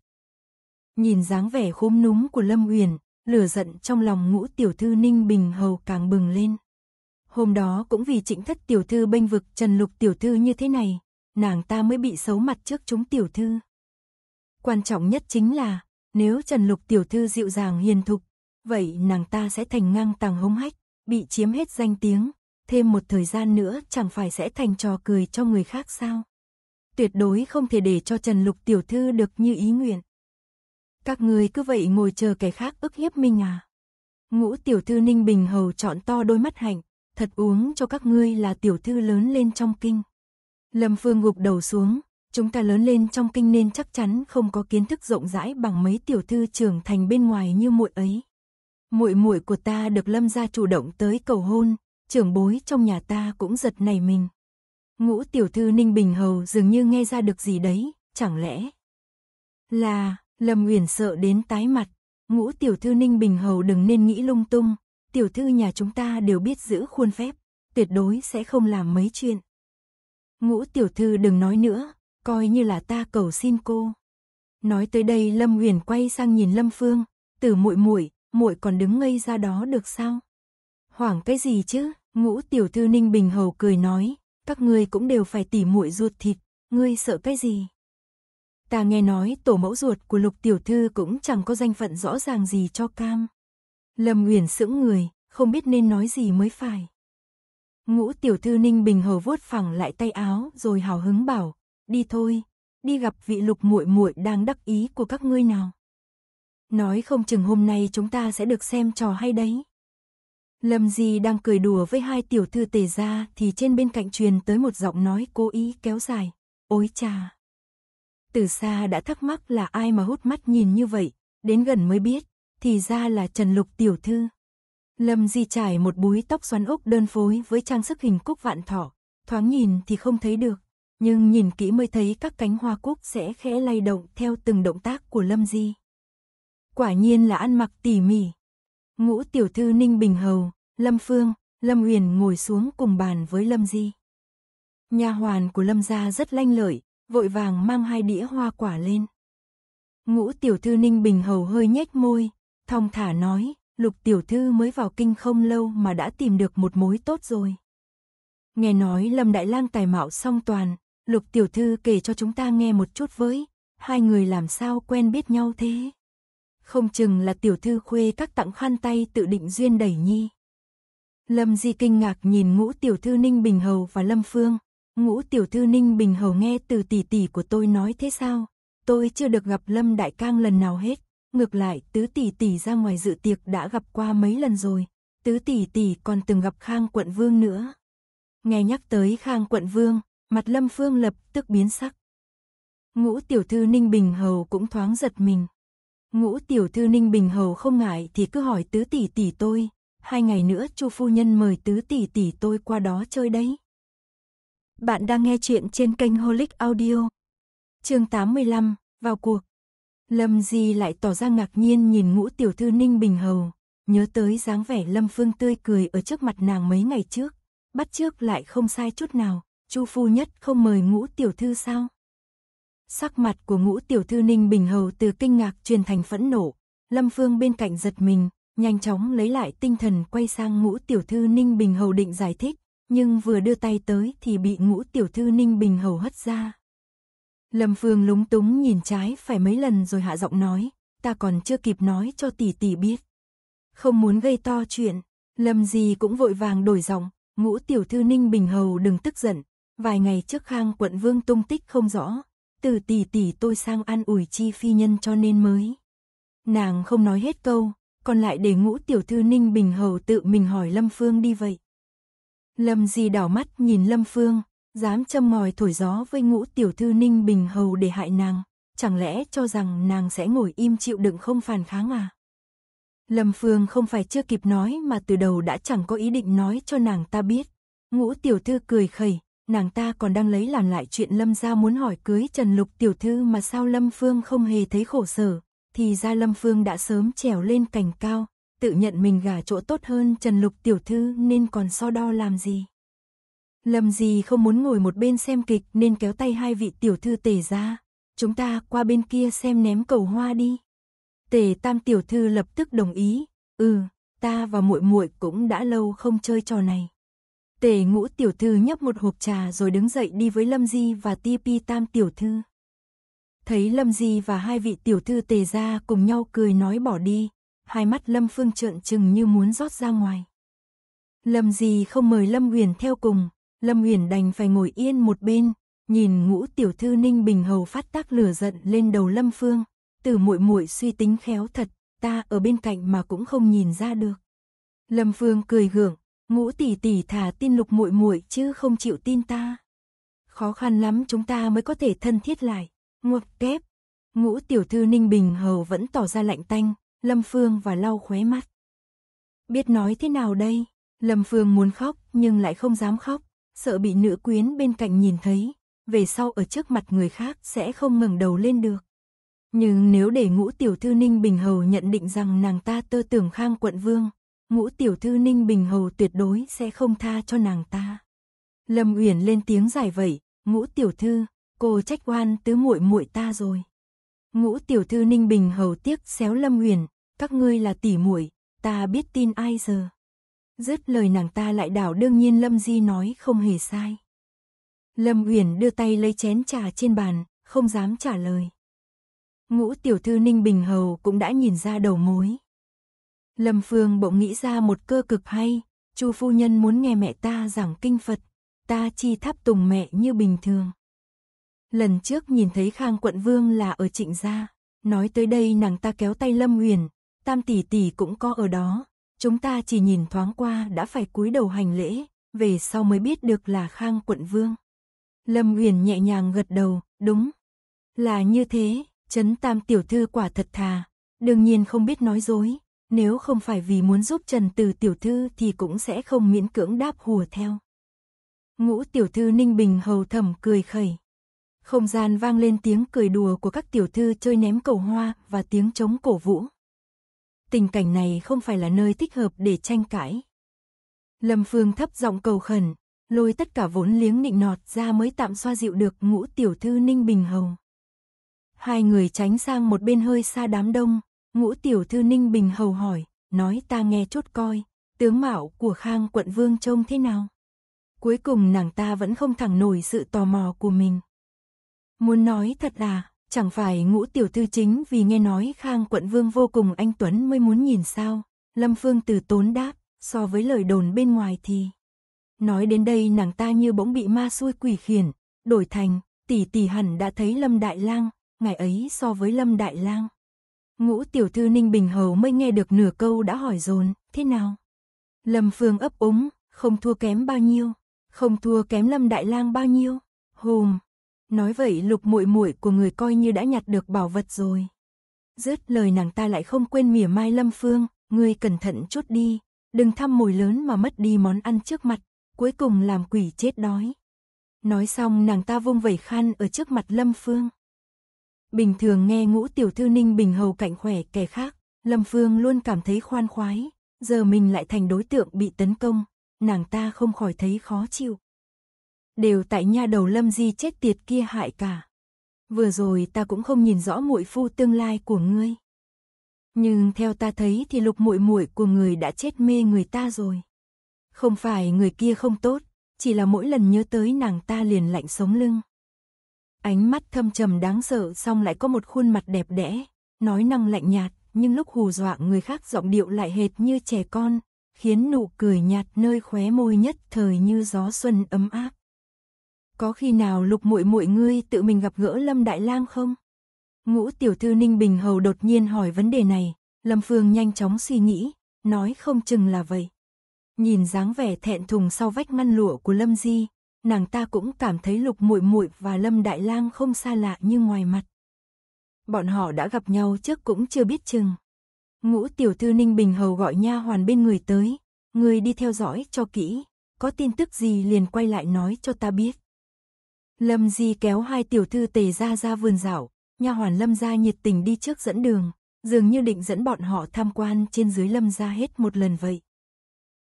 S1: Nhìn dáng vẻ khúm núm của Lâm Uyển, lửa giận trong lòng Ngũ tiểu thư Ninh Bình Hầu càng bừng lên. Hôm đó cũng vì trịnh thất tiểu thư bênh vực trần lục tiểu thư như thế này, nàng ta mới bị xấu mặt trước chúng tiểu thư. Quan trọng nhất chính là, nếu trần lục tiểu thư dịu dàng hiền thục, vậy nàng ta sẽ thành ngang tàng hống hách, bị chiếm hết danh tiếng, thêm một thời gian nữa chẳng phải sẽ thành trò cười cho người khác sao. Tuyệt đối không thể để cho trần lục tiểu thư được như ý nguyện. Các người cứ vậy ngồi chờ kẻ khác ức hiếp mình à? Ngũ tiểu thư Ninh Bình Hầu chọn to đôi mắt hạnh thật uống cho các ngươi là tiểu thư lớn lên trong kinh. Lâm Phương gục đầu xuống, chúng ta lớn lên trong kinh nên chắc chắn không có kiến thức rộng rãi bằng mấy tiểu thư trưởng thành bên ngoài như muội ấy. Muội muội của ta được Lâm gia chủ động tới cầu hôn, trưởng bối trong nhà ta cũng giật nảy mình. Ngũ tiểu thư Ninh Bình Hầu dường như nghe ra được gì đấy, chẳng lẽ là Lâm Uyển sợ đến tái mặt, Ngũ tiểu thư Ninh Bình Hầu đừng nên nghĩ lung tung, tiểu thư nhà chúng ta đều biết giữ khuôn phép, tuyệt đối sẽ không làm mấy chuyện. Ngũ tiểu thư đừng nói nữa, coi như là ta cầu xin cô. Nói tới đây Lâm Huyền quay sang nhìn Lâm Phương, "Tử muội muội, muội còn đứng ngây ra đó được sao?" "Hoảng cái gì chứ?" Ngũ tiểu thư Ninh Bình Hầu cười nói, "Các ngươi cũng đều phải tỉ muội ruột thịt, ngươi sợ cái gì?" Ta nghe nói tổ mẫu ruột của Lục tiểu thư cũng chẳng có danh phận rõ ràng gì cho cam. Lâm Uyển sững người, không biết nên nói gì mới phải. Ngũ tiểu thư Ninh Bình hờ vuốt phẳng lại tay áo rồi hào hứng bảo, đi thôi, đi gặp vị lục muội muội đang đắc ý của các ngươi nào. Nói không chừng hôm nay chúng ta sẽ được xem trò hay đấy. Lâm Di đang cười đùa với hai tiểu thư tề ra thì trên bên cạnh truyền tới một giọng nói cố ý kéo dài. Ôi cha! Từ xa đã thắc mắc là ai mà hút mắt nhìn như vậy, đến gần mới biết, thì ra là Trần Lục tiểu thư. Lâm Di trải một búi tóc xoắn ốc đơn phối với trang sức hình cúc vạn thỏ, thoáng nhìn thì không thấy được, nhưng nhìn kỹ mới thấy các cánh hoa cúc sẽ khẽ lay động theo từng động tác của Lâm Di. Quả nhiên là ăn mặc tỉ mỉ. Ngũ tiểu thư Ninh Bình Hầu, Lâm Phương, Lâm uyển ngồi xuống cùng bàn với Lâm Di. Nhà hoàn của Lâm gia rất lanh lợi, vội vàng mang hai đĩa hoa quả lên. Ngũ tiểu thư Ninh Bình Hầu hơi nhếch môi, Thong thả nói, lục tiểu thư mới vào kinh không lâu mà đã tìm được một mối tốt rồi. Nghe nói Lâm Đại Lang tài mạo song toàn, lục tiểu thư kể cho chúng ta nghe một chút với, hai người làm sao quen biết nhau thế. Không chừng là tiểu thư khuê các tặng khăn tay tự định duyên đẩy nhi. Lâm Di kinh ngạc nhìn ngũ tiểu thư Ninh Bình Hầu và Lâm Phương. Ngũ tiểu thư Ninh Bình Hầu nghe từ tỷ tỷ của tôi nói thế sao? Tôi chưa được gặp Lâm Đại Cang lần nào hết. Ngược lại, tứ tỷ tỷ ra ngoài dự tiệc đã gặp qua mấy lần rồi. Tứ tỷ tỷ còn từng gặp Khang quận vương nữa. Nghe nhắc tới Khang quận vương, mặt Lâm Phương lập tức biến sắc. Ngũ tiểu thư Ninh Bình Hầu cũng thoáng giật mình. Ngũ tiểu thư Ninh Bình Hầu không ngại thì cứ hỏi tứ tỷ tỷ tôi. Hai ngày nữa chu phu nhân mời tứ tỷ tỷ tôi qua đó chơi đấy. Bạn đang nghe chuyện trên kênh Holic Audio. Chương 85, vào cuộc. Lâm Di lại tỏ ra ngạc nhiên nhìn ngũ tiểu thư Ninh Bình Hầu, nhớ tới dáng vẻ Lâm Phương tươi cười ở trước mặt nàng mấy ngày trước, bắt trước lại không sai chút nào, Chu phu nhất không mời ngũ tiểu thư sao? Sắc mặt của ngũ tiểu thư Ninh Bình Hầu từ kinh ngạc truyền thành phẫn nộ, Lâm Phương bên cạnh giật mình, nhanh chóng lấy lại tinh thần quay sang ngũ tiểu thư Ninh Bình Hầu định giải thích, nhưng vừa đưa tay tới thì bị ngũ tiểu thư Ninh Bình Hầu hất ra. Lâm Phương lúng túng nhìn trái phải mấy lần rồi hạ giọng nói, ta còn chưa kịp nói cho tỷ tỷ biết. Không muốn gây to chuyện, Lâm gì cũng vội vàng đổi giọng, ngũ tiểu thư Ninh Bình Hầu đừng tức giận, vài ngày trước khang quận vương tung tích không rõ, từ tỷ tỷ tôi sang an ủi chi phi nhân cho nên mới. Nàng không nói hết câu, còn lại để ngũ tiểu thư Ninh Bình Hầu tự mình hỏi Lâm Phương đi vậy. Lâm gì đảo mắt nhìn Lâm Phương, Dám châm mòi thổi gió với ngũ tiểu thư Ninh Bình Hầu để hại nàng, chẳng lẽ cho rằng nàng sẽ ngồi im chịu đựng không phản kháng à? Lâm Phương không phải chưa kịp nói mà từ đầu đã chẳng có ý định nói cho nàng ta biết. Ngũ tiểu thư cười khẩy, nàng ta còn đang lấy làm lại chuyện Lâm gia muốn hỏi cưới Trần Lục tiểu thư mà sao Lâm Phương không hề thấy khổ sở, thì ra Lâm Phương đã sớm trèo lên cành cao, tự nhận mình gả chỗ tốt hơn Trần Lục tiểu thư nên còn so đo làm gì. Lâm gì không muốn ngồi một bên xem kịch nên kéo tay hai vị tiểu thư tề ra. Chúng ta qua bên kia xem ném cầu hoa đi. Tề tam tiểu thư lập tức đồng ý. Ừ, ta và muội muội cũng đã lâu không chơi trò này. Tề ngũ tiểu thư nhấp một hộp trà rồi đứng dậy đi với Lâm Di và Ti Pi tam tiểu thư. Thấy Lâm Di và hai vị tiểu thư tề ra cùng nhau cười nói bỏ đi, hai mắt Lâm Phương trợn trừng như muốn rót ra ngoài. Lâm Di không mời Lâm Huyền theo cùng, Lâm Huyền đành phải ngồi yên một bên, nhìn ngũ tiểu thư Ninh Bình Hầu phát tác lửa giận lên đầu Lâm Phương, từ muội muội suy tính khéo thật, ta ở bên cạnh mà cũng không nhìn ra được. Lâm Phương cười gượng, ngũ tỷ tỷ thả tin lục muội muội chứ không chịu tin ta. Khó khăn lắm chúng ta mới có thể thân thiết lại. Ngọc kép. Ngũ tiểu thư Ninh Bình Hầu vẫn tỏ ra lạnh tanh, Lâm Phương và lau khóe mắt. Biết nói thế nào đây? Lâm Phương muốn khóc nhưng lại không dám khóc, sợ bị nữ quyến bên cạnh nhìn thấy, về sau ở trước mặt người khác sẽ không ngẩng đầu lên được. Nhưng nếu để ngũ tiểu thư Ninh Bình Hầu nhận định rằng nàng ta tơ tưởng khang quận vương, ngũ tiểu thư Ninh Bình Hầu tuyệt đối sẽ không tha cho nàng ta. Lâm Uyển lên tiếng giải vẩy ngũ tiểu thư, cô trách oan tứ muội muội ta rồi. Ngũ tiểu thư Ninh Bình Hầu tiếc xéo Lâm Uyển, các ngươi là tỷ muội, ta biết tin ai giờ. Dứt lời nàng ta lại đảo đương nhiên Lâm Di nói không hề sai. Lâm Uyển đưa tay lấy chén trà trên bàn, không dám trả lời. Ngũ tiểu thư Ninh Bình Hầu cũng đã nhìn ra đầu mối. Lâm Phương bỗng nghĩ ra một cơ cực hay, Chu phu nhân muốn nghe mẹ ta giảng kinh Phật, ta chi tháp tùng mẹ như bình thường. Lần trước nhìn thấy Khang quận vương là ở Trịnh gia, nói tới đây nàng ta kéo tay Lâm Uyển, Tam tỷ tỷ cũng có ở đó, Chúng ta chỉ nhìn thoáng qua đã phải cúi đầu hành lễ, về sau mới biết được là Khang quận vương. Lâm Uyển nhẹ nhàng gật đầu, đúng. Là như thế, Trấn Tam tiểu thư quả thật thà, đương nhiên không biết nói dối, nếu không phải vì muốn giúp Trần Từ tiểu thư thì cũng sẽ không miễn cưỡng đáp hùa theo. Ngũ tiểu thư Ninh Bình hầu thầm cười khẩy. Không gian vang lên tiếng cười đùa của các tiểu thư chơi ném cầu hoa và tiếng trống cổ vũ tình cảnh này không phải là nơi thích hợp để tranh cãi. Lâm Phương thấp giọng cầu khẩn, lôi tất cả vốn liếng nịnh nọt ra mới tạm xoa dịu được ngũ tiểu thư Ninh Bình hầu Hai người tránh sang một bên hơi xa đám đông, ngũ tiểu thư Ninh Bình Hầu hỏi, nói ta nghe chút coi, tướng mạo của Khang quận vương trông thế nào? Cuối cùng nàng ta vẫn không thẳng nổi sự tò mò của mình. Muốn nói thật là, Chẳng phải ngũ tiểu thư chính vì nghe nói Khang quận vương vô cùng anh Tuấn mới muốn nhìn sao? Lâm Phương từ tốn đáp, so với lời đồn bên ngoài thì. Nói đến đây nàng ta như bỗng bị ma xuôi quỷ khiển, đổi thành, tỷ tỷ hẳn đã thấy Lâm Đại Lang, ngày ấy so với Lâm Đại Lang. Ngũ tiểu thư Ninh Bình Hầu mới nghe được nửa câu đã hỏi dồn, thế nào? Lâm Phương ấp úng, không thua kém bao nhiêu, không thua kém Lâm Đại Lang bao nhiêu. Hùm, Nói vậy lục muội muội của người coi như đã nhặt được bảo vật rồi. Dứt lời nàng ta lại không quên mỉa mai Lâm Phương, ngươi cẩn thận chút đi, đừng thăm mồi lớn mà mất đi món ăn trước mặt, cuối cùng làm quỷ chết đói. Nói xong nàng ta vung vẩy khăn ở trước mặt Lâm Phương. Bình thường nghe ngũ tiểu thư ninh bình hầu cạnh khỏe kẻ khác, Lâm Phương luôn cảm thấy khoan khoái, giờ mình lại thành đối tượng bị tấn công, nàng ta không khỏi thấy khó chịu đều tại nha đầu Lâm Di chết tiệt kia hại cả. Vừa rồi ta cũng không nhìn rõ muội phu tương lai của ngươi. Nhưng theo ta thấy thì lục muội muội của người đã chết mê người ta rồi. Không phải người kia không tốt, chỉ là mỗi lần nhớ tới nàng ta liền lạnh sống lưng. Ánh mắt thâm trầm đáng sợ xong lại có một khuôn mặt đẹp đẽ, nói năng lạnh nhạt, nhưng lúc hù dọa người khác giọng điệu lại hệt như trẻ con, khiến nụ cười nhạt nơi khóe môi nhất thời như gió xuân ấm áp. Có khi nào lục muội muội ngươi tự mình gặp gỡ Lâm Đại Lang không? Ngũ tiểu thư Ninh Bình Hầu đột nhiên hỏi vấn đề này, Lâm Phương nhanh chóng suy nghĩ, nói không chừng là vậy. Nhìn dáng vẻ thẹn thùng sau vách ngăn lụa của Lâm Di, nàng ta cũng cảm thấy Lục Muội Muội và Lâm Đại Lang không xa lạ như ngoài mặt. Bọn họ đã gặp nhau trước cũng chưa biết chừng. Ngũ tiểu thư Ninh Bình Hầu gọi nha hoàn bên người tới, người đi theo dõi cho kỹ, có tin tức gì liền quay lại nói cho ta biết. Lâm Di kéo hai tiểu thư tề ra ra vườn rảo, nha hoàn Lâm gia nhiệt tình đi trước dẫn đường, dường như định dẫn bọn họ tham quan trên dưới Lâm gia hết một lần vậy.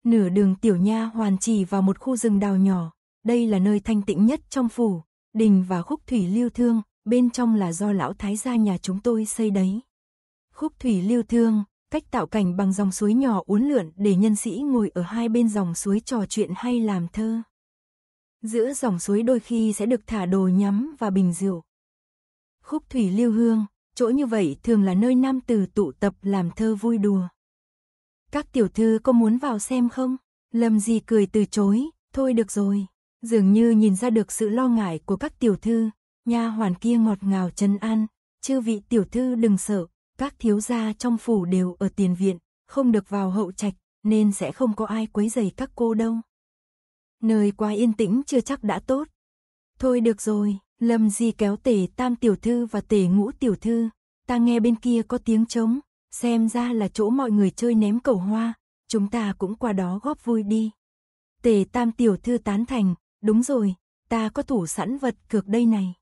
S1: Nửa đường tiểu nha hoàn chỉ vào một khu rừng đào nhỏ, đây là nơi thanh tĩnh nhất trong phủ, đình và khúc thủy lưu thương, bên trong là do lão thái gia nhà chúng tôi xây đấy. Khúc thủy lưu thương, cách tạo cảnh bằng dòng suối nhỏ uốn lượn để nhân sĩ ngồi ở hai bên dòng suối trò chuyện hay làm thơ. Giữa dòng suối đôi khi sẽ được thả đồ nhắm và bình rượu. Khúc thủy lưu hương, chỗ như vậy thường là nơi nam tử tụ tập làm thơ vui đùa. Các tiểu thư có muốn vào xem không? Lâm Di cười từ chối, thôi được rồi. Dường như nhìn ra được sự lo ngại của các tiểu thư, nha hoàn kia ngọt ngào chân an, chư vị tiểu thư đừng sợ, các thiếu gia trong phủ đều ở tiền viện, không được vào hậu trạch, nên sẽ không có ai quấy rầy các cô đâu. Nơi quá yên tĩnh chưa chắc đã tốt. Thôi được rồi, Lâm Di kéo tể tam tiểu thư và tể ngũ tiểu thư. Ta nghe bên kia có tiếng trống, xem ra là chỗ mọi người chơi ném cầu hoa. Chúng ta cũng qua đó góp vui đi. Tề tam tiểu thư tán thành, đúng rồi, ta có thủ sẵn vật cược đây này.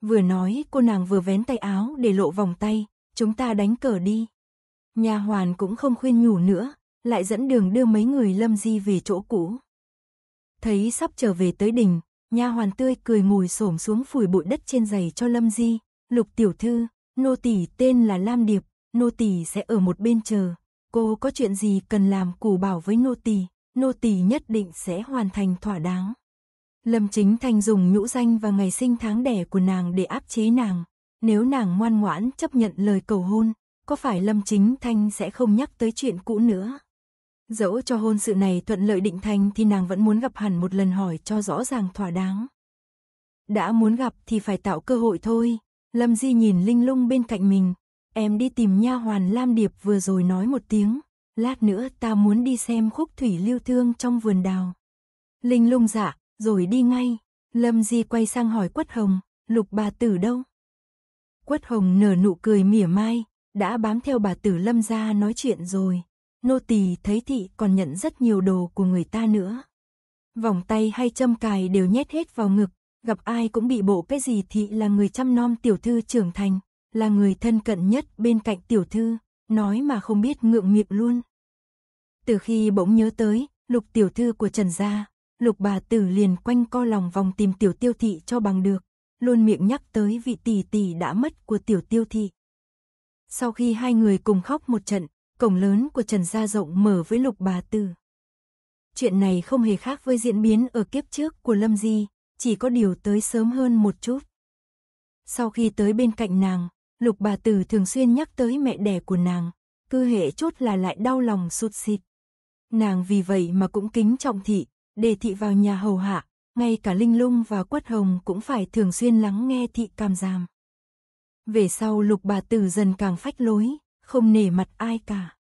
S1: Vừa nói cô nàng vừa vén tay áo để lộ vòng tay, chúng ta đánh cờ đi. Nhà hoàn cũng không khuyên nhủ nữa, lại dẫn đường đưa mấy người lâm di về chỗ cũ. Thấy sắp trở về tới đỉnh, nha hoàn tươi cười ngồi xổm xuống phủi bụi đất trên giày cho Lâm Di, "Lục tiểu thư, nô tỳ tên là Lam Điệp, nô tỳ sẽ ở một bên chờ, cô có chuyện gì cần làm củ bảo với nô tỳ, nô tỳ nhất định sẽ hoàn thành thỏa đáng." Lâm Chính Thanh dùng nhũ danh và ngày sinh tháng đẻ của nàng để áp chế nàng, nếu nàng ngoan ngoãn chấp nhận lời cầu hôn, có phải Lâm Chính Thanh sẽ không nhắc tới chuyện cũ nữa? Dẫu cho hôn sự này thuận lợi định thành thì nàng vẫn muốn gặp hẳn một lần hỏi cho rõ ràng thỏa đáng. Đã muốn gặp thì phải tạo cơ hội thôi. Lâm Di nhìn Linh Lung bên cạnh mình. Em đi tìm nha hoàn Lam Điệp vừa rồi nói một tiếng. Lát nữa ta muốn đi xem khúc thủy lưu thương trong vườn đào. Linh Lung dạ, rồi đi ngay. Lâm Di quay sang hỏi Quất Hồng, lục bà tử đâu? Quất Hồng nở nụ cười mỉa mai, đã bám theo bà tử Lâm ra nói chuyện rồi nô tỳ thấy thị còn nhận rất nhiều đồ của người ta nữa. Vòng tay hay châm cài đều nhét hết vào ngực, gặp ai cũng bị bộ cái gì thị là người chăm nom tiểu thư trưởng thành, là người thân cận nhất bên cạnh tiểu thư, nói mà không biết ngượng nghiệp luôn. Từ khi bỗng nhớ tới, lục tiểu thư của Trần Gia, lục bà tử liền quanh co lòng vòng tìm tiểu tiêu thị cho bằng được, luôn miệng nhắc tới vị tỷ tỷ đã mất của tiểu tiêu thị. Sau khi hai người cùng khóc một trận, cổng lớn của Trần Gia rộng mở với Lục Bà Tư. Chuyện này không hề khác với diễn biến ở kiếp trước của Lâm Di, chỉ có điều tới sớm hơn một chút. Sau khi tới bên cạnh nàng, Lục Bà Tử thường xuyên nhắc tới mẹ đẻ của nàng, cư hệ chốt là lại đau lòng sụt xịt. Nàng vì vậy mà cũng kính trọng thị, để thị vào nhà hầu hạ, ngay cả Linh Lung và Quất Hồng cũng phải thường xuyên lắng nghe thị cam giam. Về sau Lục Bà Tử dần càng phách lối, không nể mặt ai cả.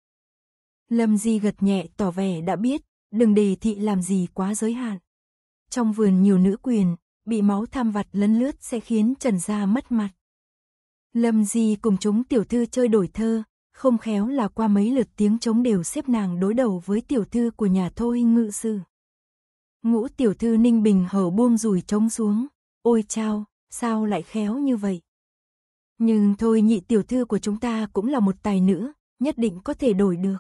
S1: Lâm Di gật nhẹ tỏ vẻ đã biết, đừng để thị làm gì quá giới hạn. Trong vườn nhiều nữ quyền, bị máu tham vặt lấn lướt sẽ khiến Trần Gia mất mặt. Lâm Di cùng chúng tiểu thư chơi đổi thơ, không khéo là qua mấy lượt tiếng chống đều xếp nàng đối đầu với tiểu thư của nhà Thôi Ngự Sư. Ngũ tiểu thư Ninh Bình hở buông rùi trống xuống, ôi chao, sao lại khéo như vậy? Nhưng thôi nhị tiểu thư của chúng ta cũng là một tài nữ, nhất định có thể đổi được.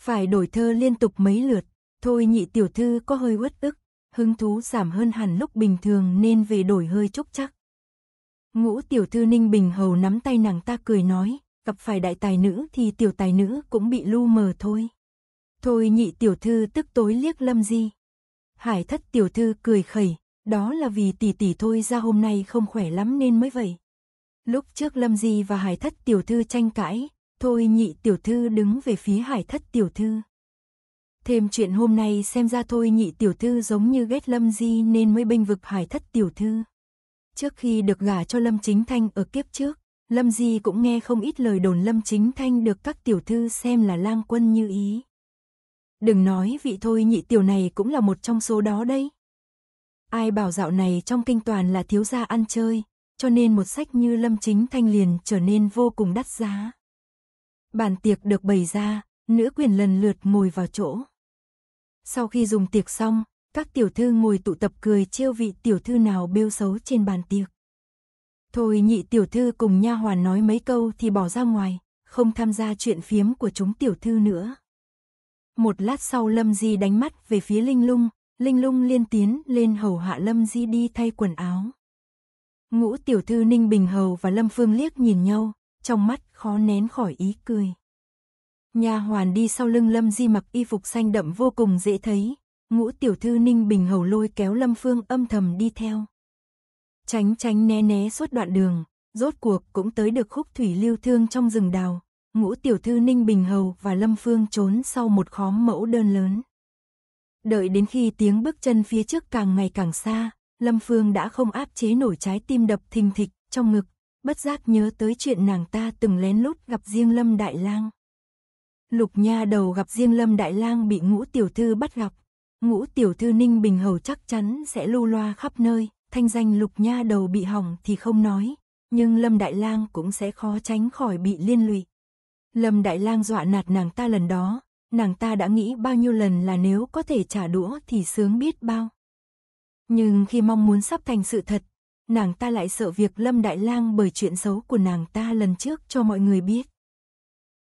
S1: Phải đổi thơ liên tục mấy lượt, thôi nhị tiểu thư có hơi uất ức, hứng thú giảm hơn hẳn lúc bình thường nên về đổi hơi chúc chắc. Ngũ tiểu thư Ninh Bình Hầu nắm tay nàng ta cười nói, gặp phải đại tài nữ thì tiểu tài nữ cũng bị lu mờ thôi. Thôi nhị tiểu thư tức tối liếc lâm di. Hải thất tiểu thư cười khẩy, đó là vì tỷ tỷ thôi ra hôm nay không khỏe lắm nên mới vậy. Lúc trước Lâm Di và Hải Thất tiểu thư tranh cãi, thôi nhị tiểu thư đứng về phía Hải Thất tiểu thư. Thêm chuyện hôm nay xem ra thôi nhị tiểu thư giống như ghét Lâm Di nên mới bênh vực Hải Thất tiểu thư. Trước khi được gả cho Lâm Chính Thanh ở kiếp trước, Lâm Di cũng nghe không ít lời đồn Lâm Chính Thanh được các tiểu thư xem là lang quân như ý. Đừng nói vị thôi nhị tiểu này cũng là một trong số đó đấy. Ai bảo dạo này trong kinh toàn là thiếu gia ăn chơi, cho nên một sách như Lâm Chính Thanh liền trở nên vô cùng đắt giá. Bàn tiệc được bày ra, nữ quyền lần lượt ngồi vào chỗ. Sau khi dùng tiệc xong, các tiểu thư ngồi tụ tập cười trêu vị tiểu thư nào bêu xấu trên bàn tiệc. Thôi nhị tiểu thư cùng nha hoàn nói mấy câu thì bỏ ra ngoài, không tham gia chuyện phiếm của chúng tiểu thư nữa. Một lát sau Lâm Di đánh mắt về phía Linh Lung, Linh Lung liên tiến lên hầu hạ Lâm Di đi thay quần áo. Ngũ tiểu thư Ninh Bình Hầu và Lâm Phương liếc nhìn nhau, trong mắt khó nén khỏi ý cười. Nhà hoàn đi sau lưng Lâm Di mặc y phục xanh đậm vô cùng dễ thấy, ngũ tiểu thư Ninh Bình Hầu lôi kéo Lâm Phương âm thầm đi theo. Tránh tránh né né suốt đoạn đường, rốt cuộc cũng tới được khúc thủy lưu thương trong rừng đào, ngũ tiểu thư Ninh Bình Hầu và Lâm Phương trốn sau một khóm mẫu đơn lớn. Đợi đến khi tiếng bước chân phía trước càng ngày càng xa, Lâm Phương đã không áp chế nổi trái tim đập thình thịch trong ngực, bất giác nhớ tới chuyện nàng ta từng lén lút gặp riêng Lâm Đại Lang. Lục Nha đầu gặp riêng Lâm Đại Lang bị Ngũ tiểu thư bắt gặp, Ngũ tiểu thư Ninh Bình hầu chắc chắn sẽ lưu loa khắp nơi, thanh danh Lục Nha đầu bị hỏng thì không nói, nhưng Lâm Đại Lang cũng sẽ khó tránh khỏi bị liên lụy. Lâm Đại Lang dọa nạt nàng ta lần đó, nàng ta đã nghĩ bao nhiêu lần là nếu có thể trả đũa thì sướng biết bao. Nhưng khi mong muốn sắp thành sự thật, nàng ta lại sợ việc Lâm Đại Lang bởi chuyện xấu của nàng ta lần trước cho mọi người biết.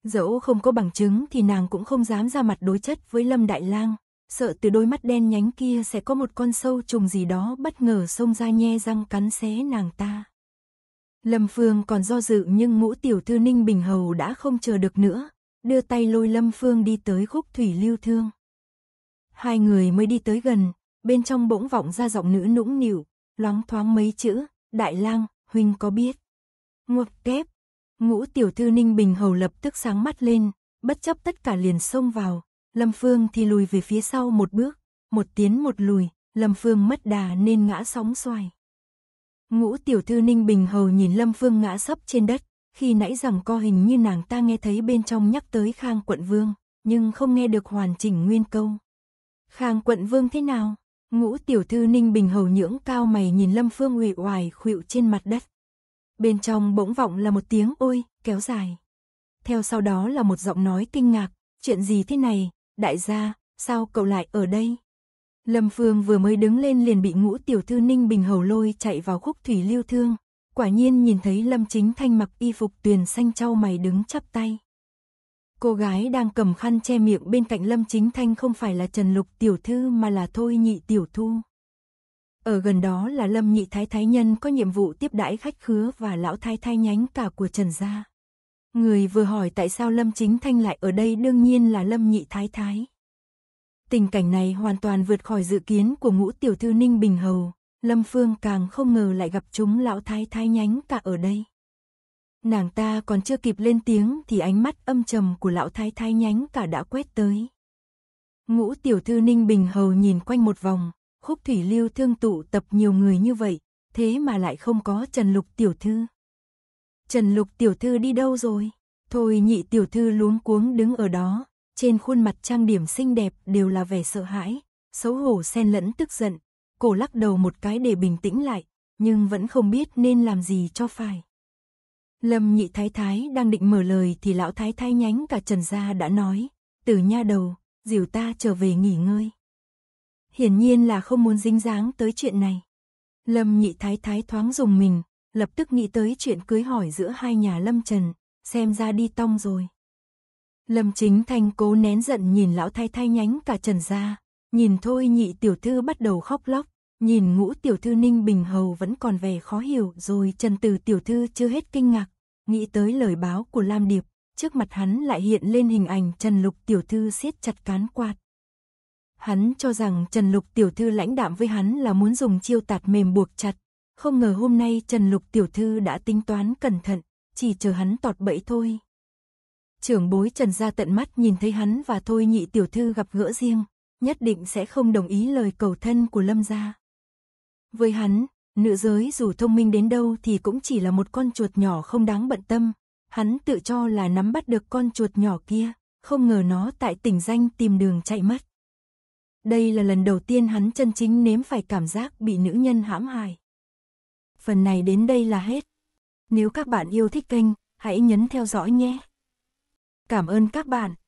S1: Dẫu không có bằng chứng thì nàng cũng không dám ra mặt đối chất với Lâm Đại Lang, sợ từ đôi mắt đen nhánh kia sẽ có một con sâu trùng gì đó bất ngờ xông ra nhe răng cắn xé nàng ta. Lâm Phương còn do dự nhưng ngũ tiểu thư Ninh Bình Hầu đã không chờ được nữa, đưa tay lôi Lâm Phương đi tới khúc thủy lưu thương. Hai người mới đi tới gần, bên trong bỗng vọng ra giọng nữ nũng nịu, loáng thoáng mấy chữ, đại lang, huynh có biết. Ngục kép, ngũ tiểu thư Ninh Bình Hầu lập tức sáng mắt lên, bất chấp tất cả liền xông vào, Lâm Phương thì lùi về phía sau một bước, một tiến một lùi, Lâm Phương mất đà nên ngã sóng xoài. Ngũ tiểu thư Ninh Bình Hầu nhìn Lâm Phương ngã sấp trên đất, khi nãy rằng co hình như nàng ta nghe thấy bên trong nhắc tới Khang Quận Vương, nhưng không nghe được hoàn chỉnh nguyên câu. Khang Quận Vương thế nào? Ngũ tiểu thư Ninh Bình hầu nhưỡng cao mày nhìn Lâm Phương ủy oải khuỵu trên mặt đất. Bên trong bỗng vọng là một tiếng ôi, kéo dài. Theo sau đó là một giọng nói kinh ngạc, chuyện gì thế này, đại gia, sao cậu lại ở đây? Lâm Phương vừa mới đứng lên liền bị ngũ tiểu thư Ninh Bình hầu lôi chạy vào khúc thủy lưu thương. Quả nhiên nhìn thấy Lâm Chính Thanh mặc y phục tuyền xanh trao mày đứng chắp tay. Cô gái đang cầm khăn che miệng bên cạnh Lâm Chính Thanh không phải là Trần Lục Tiểu Thư mà là Thôi Nhị Tiểu Thu. Ở gần đó là Lâm Nhị Thái Thái Nhân có nhiệm vụ tiếp đãi khách khứa và lão thái thái nhánh cả của Trần Gia. Người vừa hỏi tại sao Lâm Chính Thanh lại ở đây đương nhiên là Lâm Nhị Thái Thái. Tình cảnh này hoàn toàn vượt khỏi dự kiến của ngũ tiểu thư Ninh Bình Hầu, Lâm Phương càng không ngờ lại gặp chúng lão thái thái nhánh cả ở đây. Nàng ta còn chưa kịp lên tiếng thì ánh mắt âm trầm của lão thái thái nhánh cả đã quét tới. Ngũ tiểu thư Ninh Bình Hầu nhìn quanh một vòng, khúc thủy lưu thương tụ tập nhiều người như vậy, thế mà lại không có Trần Lục tiểu thư. Trần Lục tiểu thư đi đâu rồi? Thôi nhị tiểu thư luống cuống đứng ở đó, trên khuôn mặt trang điểm xinh đẹp đều là vẻ sợ hãi, xấu hổ xen lẫn tức giận. cổ lắc đầu một cái để bình tĩnh lại, nhưng vẫn không biết nên làm gì cho phải. Lâm nhị thái thái đang định mở lời thì lão thái thái nhánh cả trần gia đã nói, từ nha đầu, dìu ta trở về nghỉ ngơi. Hiển nhiên là không muốn dính dáng tới chuyện này. Lâm nhị thái thái thoáng dùng mình, lập tức nghĩ tới chuyện cưới hỏi giữa hai nhà Lâm Trần, xem ra đi tong rồi. Lâm chính thanh cố nén giận nhìn lão thái thái nhánh cả trần gia, nhìn thôi nhị tiểu thư bắt đầu khóc lóc, nhìn ngũ tiểu thư ninh bình hầu vẫn còn vẻ khó hiểu rồi trần từ tiểu thư chưa hết kinh ngạc Nghĩ tới lời báo của Lam Điệp, trước mặt hắn lại hiện lên hình ảnh Trần Lục tiểu thư siết chặt cán quạt. Hắn cho rằng Trần Lục tiểu thư lãnh đạm với hắn là muốn dùng chiêu tạt mềm buộc chặt, không ngờ hôm nay Trần Lục tiểu thư đã tính toán cẩn thận, chỉ chờ hắn tọt bẫy thôi. Trưởng bối Trần gia tận mắt nhìn thấy hắn và Thôi Nhị tiểu thư gặp gỡ riêng, nhất định sẽ không đồng ý lời cầu thân của Lâm gia. Với hắn, Nữ giới dù thông minh đến đâu thì cũng chỉ là một con chuột nhỏ không đáng bận tâm. Hắn tự cho là nắm bắt được con chuột nhỏ kia, không ngờ nó tại tỉnh danh tìm đường chạy mất. Đây là lần đầu tiên hắn chân chính nếm phải cảm giác bị nữ nhân hãm hại. Phần này đến đây là hết. Nếu các bạn yêu thích kênh, hãy nhấn theo dõi nhé. Cảm ơn các bạn.